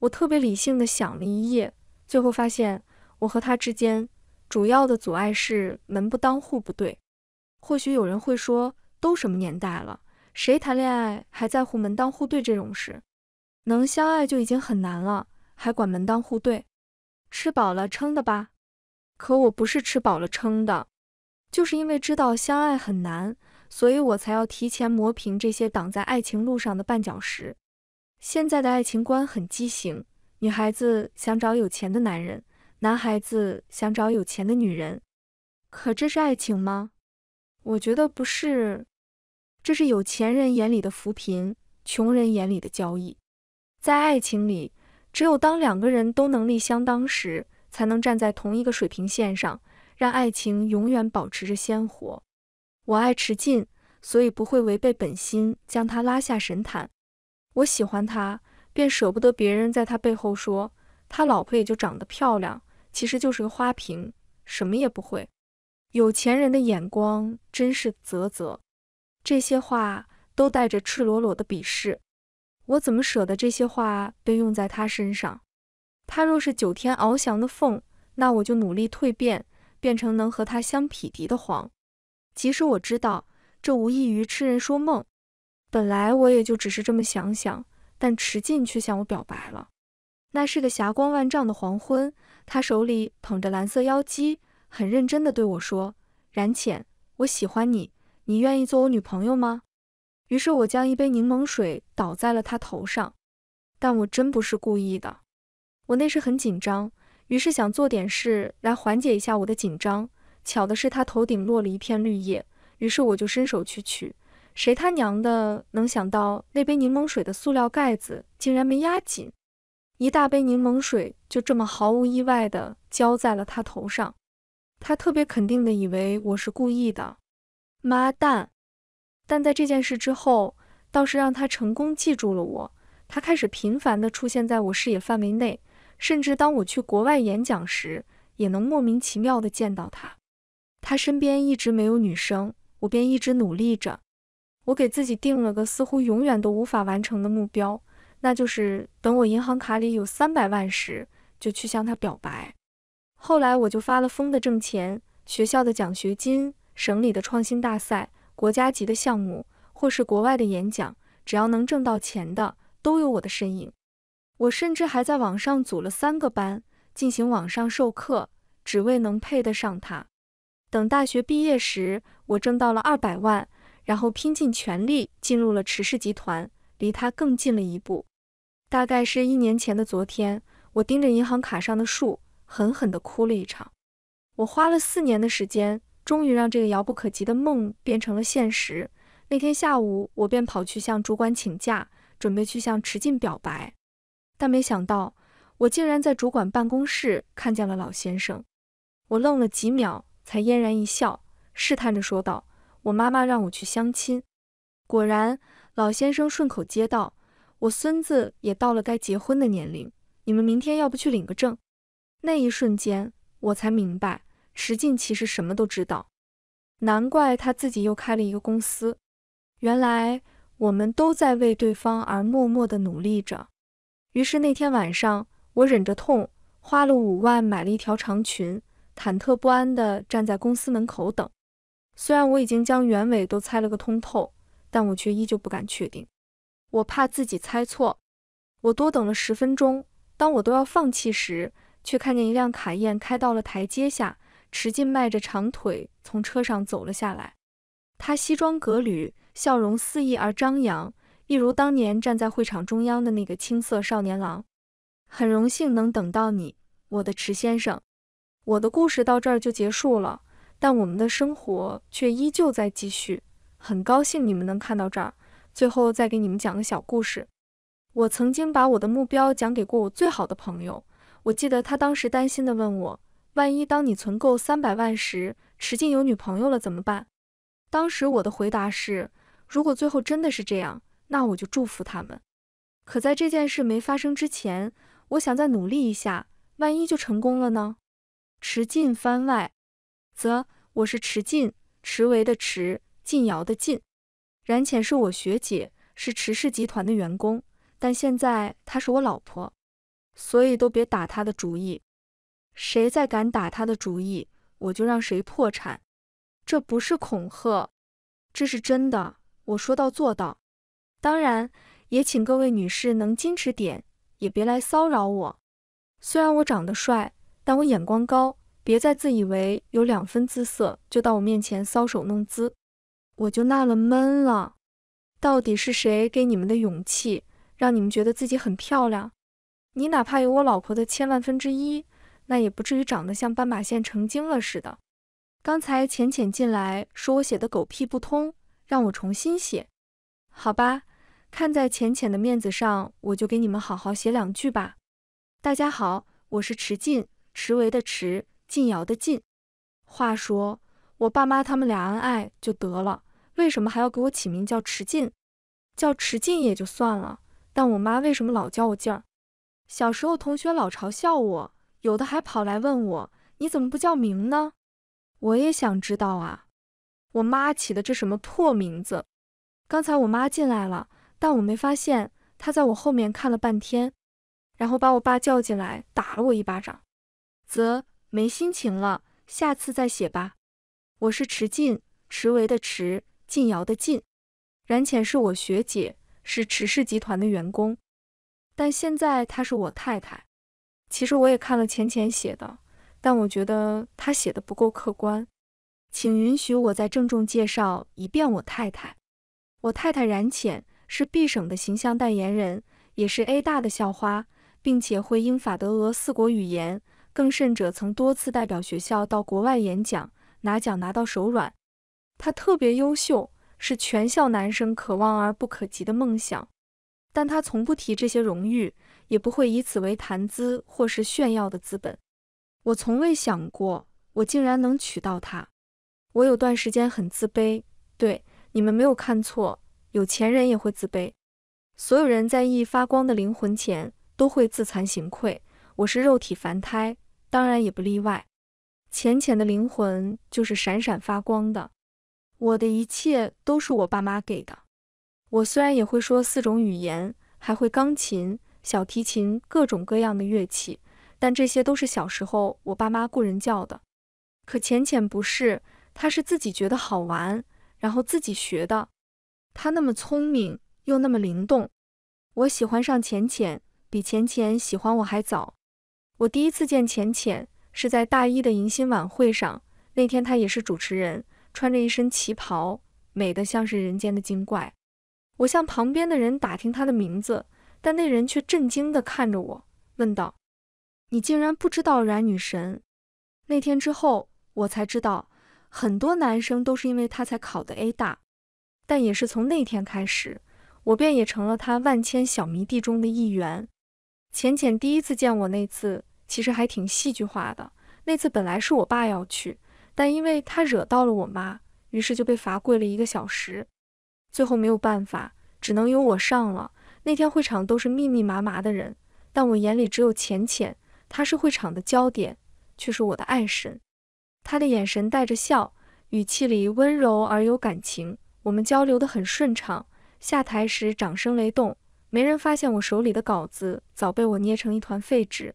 我特别理性的想了一夜，最后发现我和他之间主要的阻碍是门不当户不对。或许有人会说，都什么年代了，谁谈恋爱还在乎门当户对这种事？能相爱就已经很难了，还管门当户对？吃饱了撑的吧？可我不是吃饱了撑的，就是因为知道相爱很难。所以我才要提前磨平这些挡在爱情路上的绊脚石。现在的爱情观很畸形，女孩子想找有钱的男人，男孩子想找有钱的女人。可这是爱情吗？我觉得不是，这是有钱人眼里的扶贫，穷人眼里的交易。在爱情里，只有当两个人都能力相当时，才能站在同一个水平线上，让爱情永远保持着鲜活。我爱迟静，所以不会违背本心将他拉下神坛。我喜欢他，便舍不得别人在他背后说他老婆也就长得漂亮，其实就是个花瓶，什么也不会。有钱人的眼光真是啧啧。这些话都带着赤裸裸的鄙视，我怎么舍得这些话被用在他身上？他若是九天翱翔的凤，那我就努力蜕变，变成能和他相匹敌的凰。即使我知道这无异于痴人说梦，本来我也就只是这么想想，但池进却向我表白了。那是个霞光万丈的黄昏，他手里捧着蓝色妖姬，很认真地对我说：“冉浅，我喜欢你，你愿意做我女朋友吗？”于是，我将一杯柠檬水倒在了他头上，但我真不是故意的，我那时很紧张，于是想做点事来缓解一下我的紧张。巧的是，他头顶落了一片绿叶，于是我就伸手去取。谁他娘的能想到那杯柠檬水的塑料盖子竟然没压紧，一大杯柠檬水就这么毫无意外的浇在了他头上。他特别肯定的以为我是故意的。妈蛋！但在这件事之后，倒是让他成功记住了我。他开始频繁的出现在我视野范围内，甚至当我去国外演讲时，也能莫名其妙的见到他。他身边一直没有女生，我便一直努力着。我给自己定了个似乎永远都无法完成的目标，那就是等我银行卡里有三百万时，就去向他表白。后来我就发了疯的挣钱，学校的奖学金、省里的创新大赛、国家级的项目，或是国外的演讲，只要能挣到钱的，都有我的身影。我甚至还在网上组了三个班进行网上授课，只为能配得上他。等大学毕业时，我挣到了二百万，然后拼尽全力进入了迟氏集团，离他更近了一步。大概是一年前的昨天，我盯着银行卡上的数，狠狠地哭了一场。我花了四年的时间，终于让这个遥不可及的梦变成了现实。那天下午，我便跑去向主管请假，准备去向迟进表白。但没想到，我竟然在主管办公室看见了老先生。我愣了几秒。才嫣然一笑，试探着说道：“我妈妈让我去相亲。”果然，老先生顺口接道：“我孙子也到了该结婚的年龄，你们明天要不去领个证？”那一瞬间，我才明白，池进其实什么都知道，难怪他自己又开了一个公司。原来我们都在为对方而默默的努力着。于是那天晚上，我忍着痛，花了五万买了一条长裙。忐忑不安地站在公司门口等。虽然我已经将原委都猜了个通透，但我却依旧不敢确定。我怕自己猜错。我多等了十分钟，当我都要放弃时，却看见一辆卡宴开到了台阶下，池进迈着长腿从车上走了下来。他西装革履，笑容肆意而张扬，一如当年站在会场中央的那个青涩少年郎。很荣幸能等到你，我的池先生。我的故事到这儿就结束了，但我们的生活却依旧在继续。很高兴你们能看到这儿。最后再给你们讲个小故事。我曾经把我的目标讲给过我最好的朋友，我记得他当时担心地问我：“万一当你存够三百万时，池静有女朋友了怎么办？”当时我的回答是：“如果最后真的是这样，那我就祝福他们。可在这件事没发生之前，我想再努力一下，万一就成功了呢？”池进番外，则我是池进，池为的池，进瑶的进。冉浅是我学姐，是池氏集团的员工，但现在她是我老婆，所以都别打她的主意。谁再敢打她的主意，我就让谁破产。这不是恐吓，这是真的，我说到做到。当然，也请各位女士能矜持点，也别来骚扰我。虽然我长得帅。但我眼光高，别再自以为有两分姿色就到我面前搔首弄姿，我就纳了闷了，到底是谁给你们的勇气，让你们觉得自己很漂亮？你哪怕有我老婆的千万分之一，那也不至于长得像斑马线成精了似的。刚才浅浅进来说我写的狗屁不通，让我重新写，好吧，看在浅浅的面子上，我就给你们好好写两句吧。大家好，我是池静，迟维的迟，晋瑶的晋。话说，我爸妈他们俩恩爱就得了，为什么还要给我起名叫迟晋？叫迟晋也就算了，但我妈为什么老叫我劲儿？小时候同学老嘲笑我，有的还跑来问我，你怎么不叫名呢？我也想知道啊！我妈起的这什么破名字？刚才我妈进来了，但我没发现，她在我后面看了半天，然后把我爸叫进来，打了我一巴掌。则没心情了，下次再写吧。我是池晋，池维的池，晋瑶的晋。冉浅是我学姐，是池氏集团的员工，但现在她是我太太。其实我也看了浅浅写的，但我觉得她写的不够客观。请允许我再郑重介绍一遍我太太。我太太冉浅是 B 省的形象代言人，也是 A 大的校花，并且会英法德俄四国语言。更甚者，曾多次代表学校到国外演讲，拿奖拿到手软。他特别优秀，是全校男生渴望而不可及的梦想。但他从不提这些荣誉，也不会以此为谈资或是炫耀的资本。我从未想过，我竟然能娶到他。我有段时间很自卑。对，你们没有看错，有钱人也会自卑。所有人在意发光的灵魂前，都会自惭形愧。我是肉体凡胎。当然也不例外，浅浅的灵魂就是闪闪发光的。我的一切都是我爸妈给的。我虽然也会说四种语言，还会钢琴、小提琴，各种各样的乐器，但这些都是小时候我爸妈雇人教的。可浅浅不是，他是自己觉得好玩，然后自己学的。他那么聪明又那么灵动，我喜欢上浅浅，比浅浅喜欢我还早。我第一次见浅浅是在大一的迎新晚会上，那天她也是主持人，穿着一身旗袍，美得像是人间的精怪。我向旁边的人打听她的名字，但那人却震惊地看着我，问道：“你竟然不知道冉女神？”那天之后，我才知道很多男生都是因为她才考的 A 大。但也是从那天开始，我便也成了她万千小迷弟中的一员。浅浅第一次见我那次，其实还挺戏剧化的。那次本来是我爸要去，但因为他惹到了我妈，于是就被罚跪了一个小时。最后没有办法，只能由我上了。那天会场都是密密麻麻的人，但我眼里只有浅浅。他是会场的焦点，却是我的爱神。他的眼神带着笑，语气里温柔而有感情。我们交流得很顺畅，下台时掌声雷动。没人发现我手里的稿子早被我捏成一团废纸。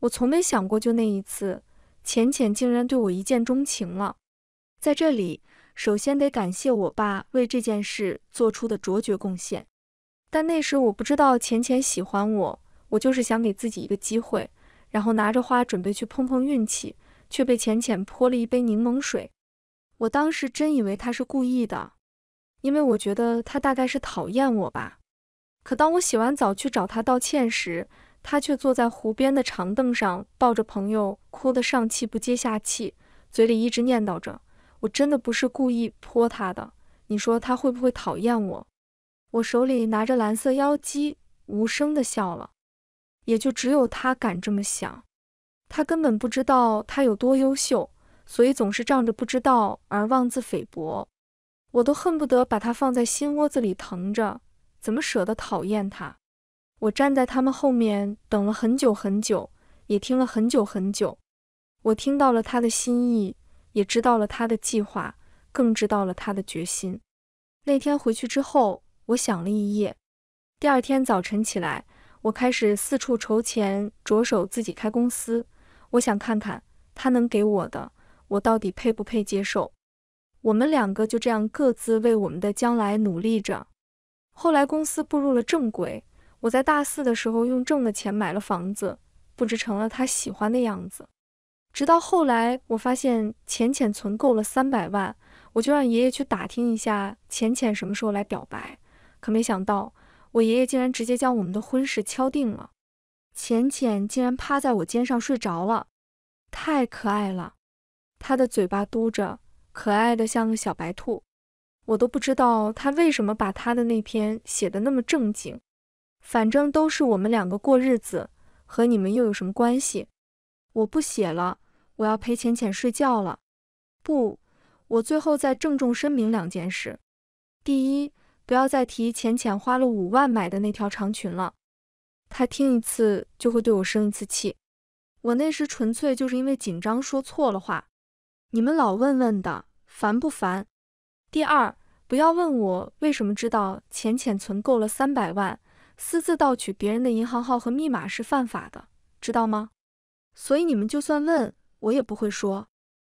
我从没想过，就那一次，浅浅竟然对我一见钟情了。在这里，首先得感谢我爸为这件事做出的卓绝贡献。但那时我不知道浅浅喜欢我，我就是想给自己一个机会，然后拿着花准备去碰碰运气，却被浅浅泼了一杯柠檬水。我当时真以为他是故意的，因为我觉得他大概是讨厌我吧。可当我洗完澡去找他道歉时，他却坐在湖边的长凳上，抱着朋友哭得上气不接下气，嘴里一直念叨着：“我真的不是故意泼他的，你说他会不会讨厌我？”我手里拿着蓝色妖姬，无声地笑了。也就只有他敢这么想，他根本不知道他有多优秀，所以总是仗着不知道而妄自菲薄。我都恨不得把他放在心窝子里疼着。怎么舍得讨厌他？我站在他们后面等了很久很久，也听了很久很久。我听到了他的心意，也知道了他的计划，更知道了他的决心。那天回去之后，我想了一夜。第二天早晨起来，我开始四处筹钱，着手自己开公司。我想看看他能给我的，我到底配不配接受。我们两个就这样各自为我们的将来努力着。后来公司步入了正轨，我在大四的时候用挣的钱买了房子，布置成了他喜欢的样子。直到后来，我发现浅浅存够了三百万，我就让爷爷去打听一下浅浅什么时候来表白。可没想到，我爷爷竟然直接将我们的婚事敲定了。浅浅竟然趴在我肩上睡着了，太可爱了，他的嘴巴嘟着，可爱的像个小白兔。我都不知道他为什么把他的那篇写的那么正经，反正都是我们两个过日子，和你们又有什么关系？我不写了，我要陪浅浅睡觉了。不，我最后再郑重声明两件事：第一，不要再提浅浅花了五万买的那条长裙了，他听一次就会对我生一次气。我那时纯粹就是因为紧张说错了话，你们老问问的，烦不烦？第二，不要问我为什么知道浅浅存够了三百万。私自盗取别人的银行号和密码是犯法的，知道吗？所以你们就算问我也不会说。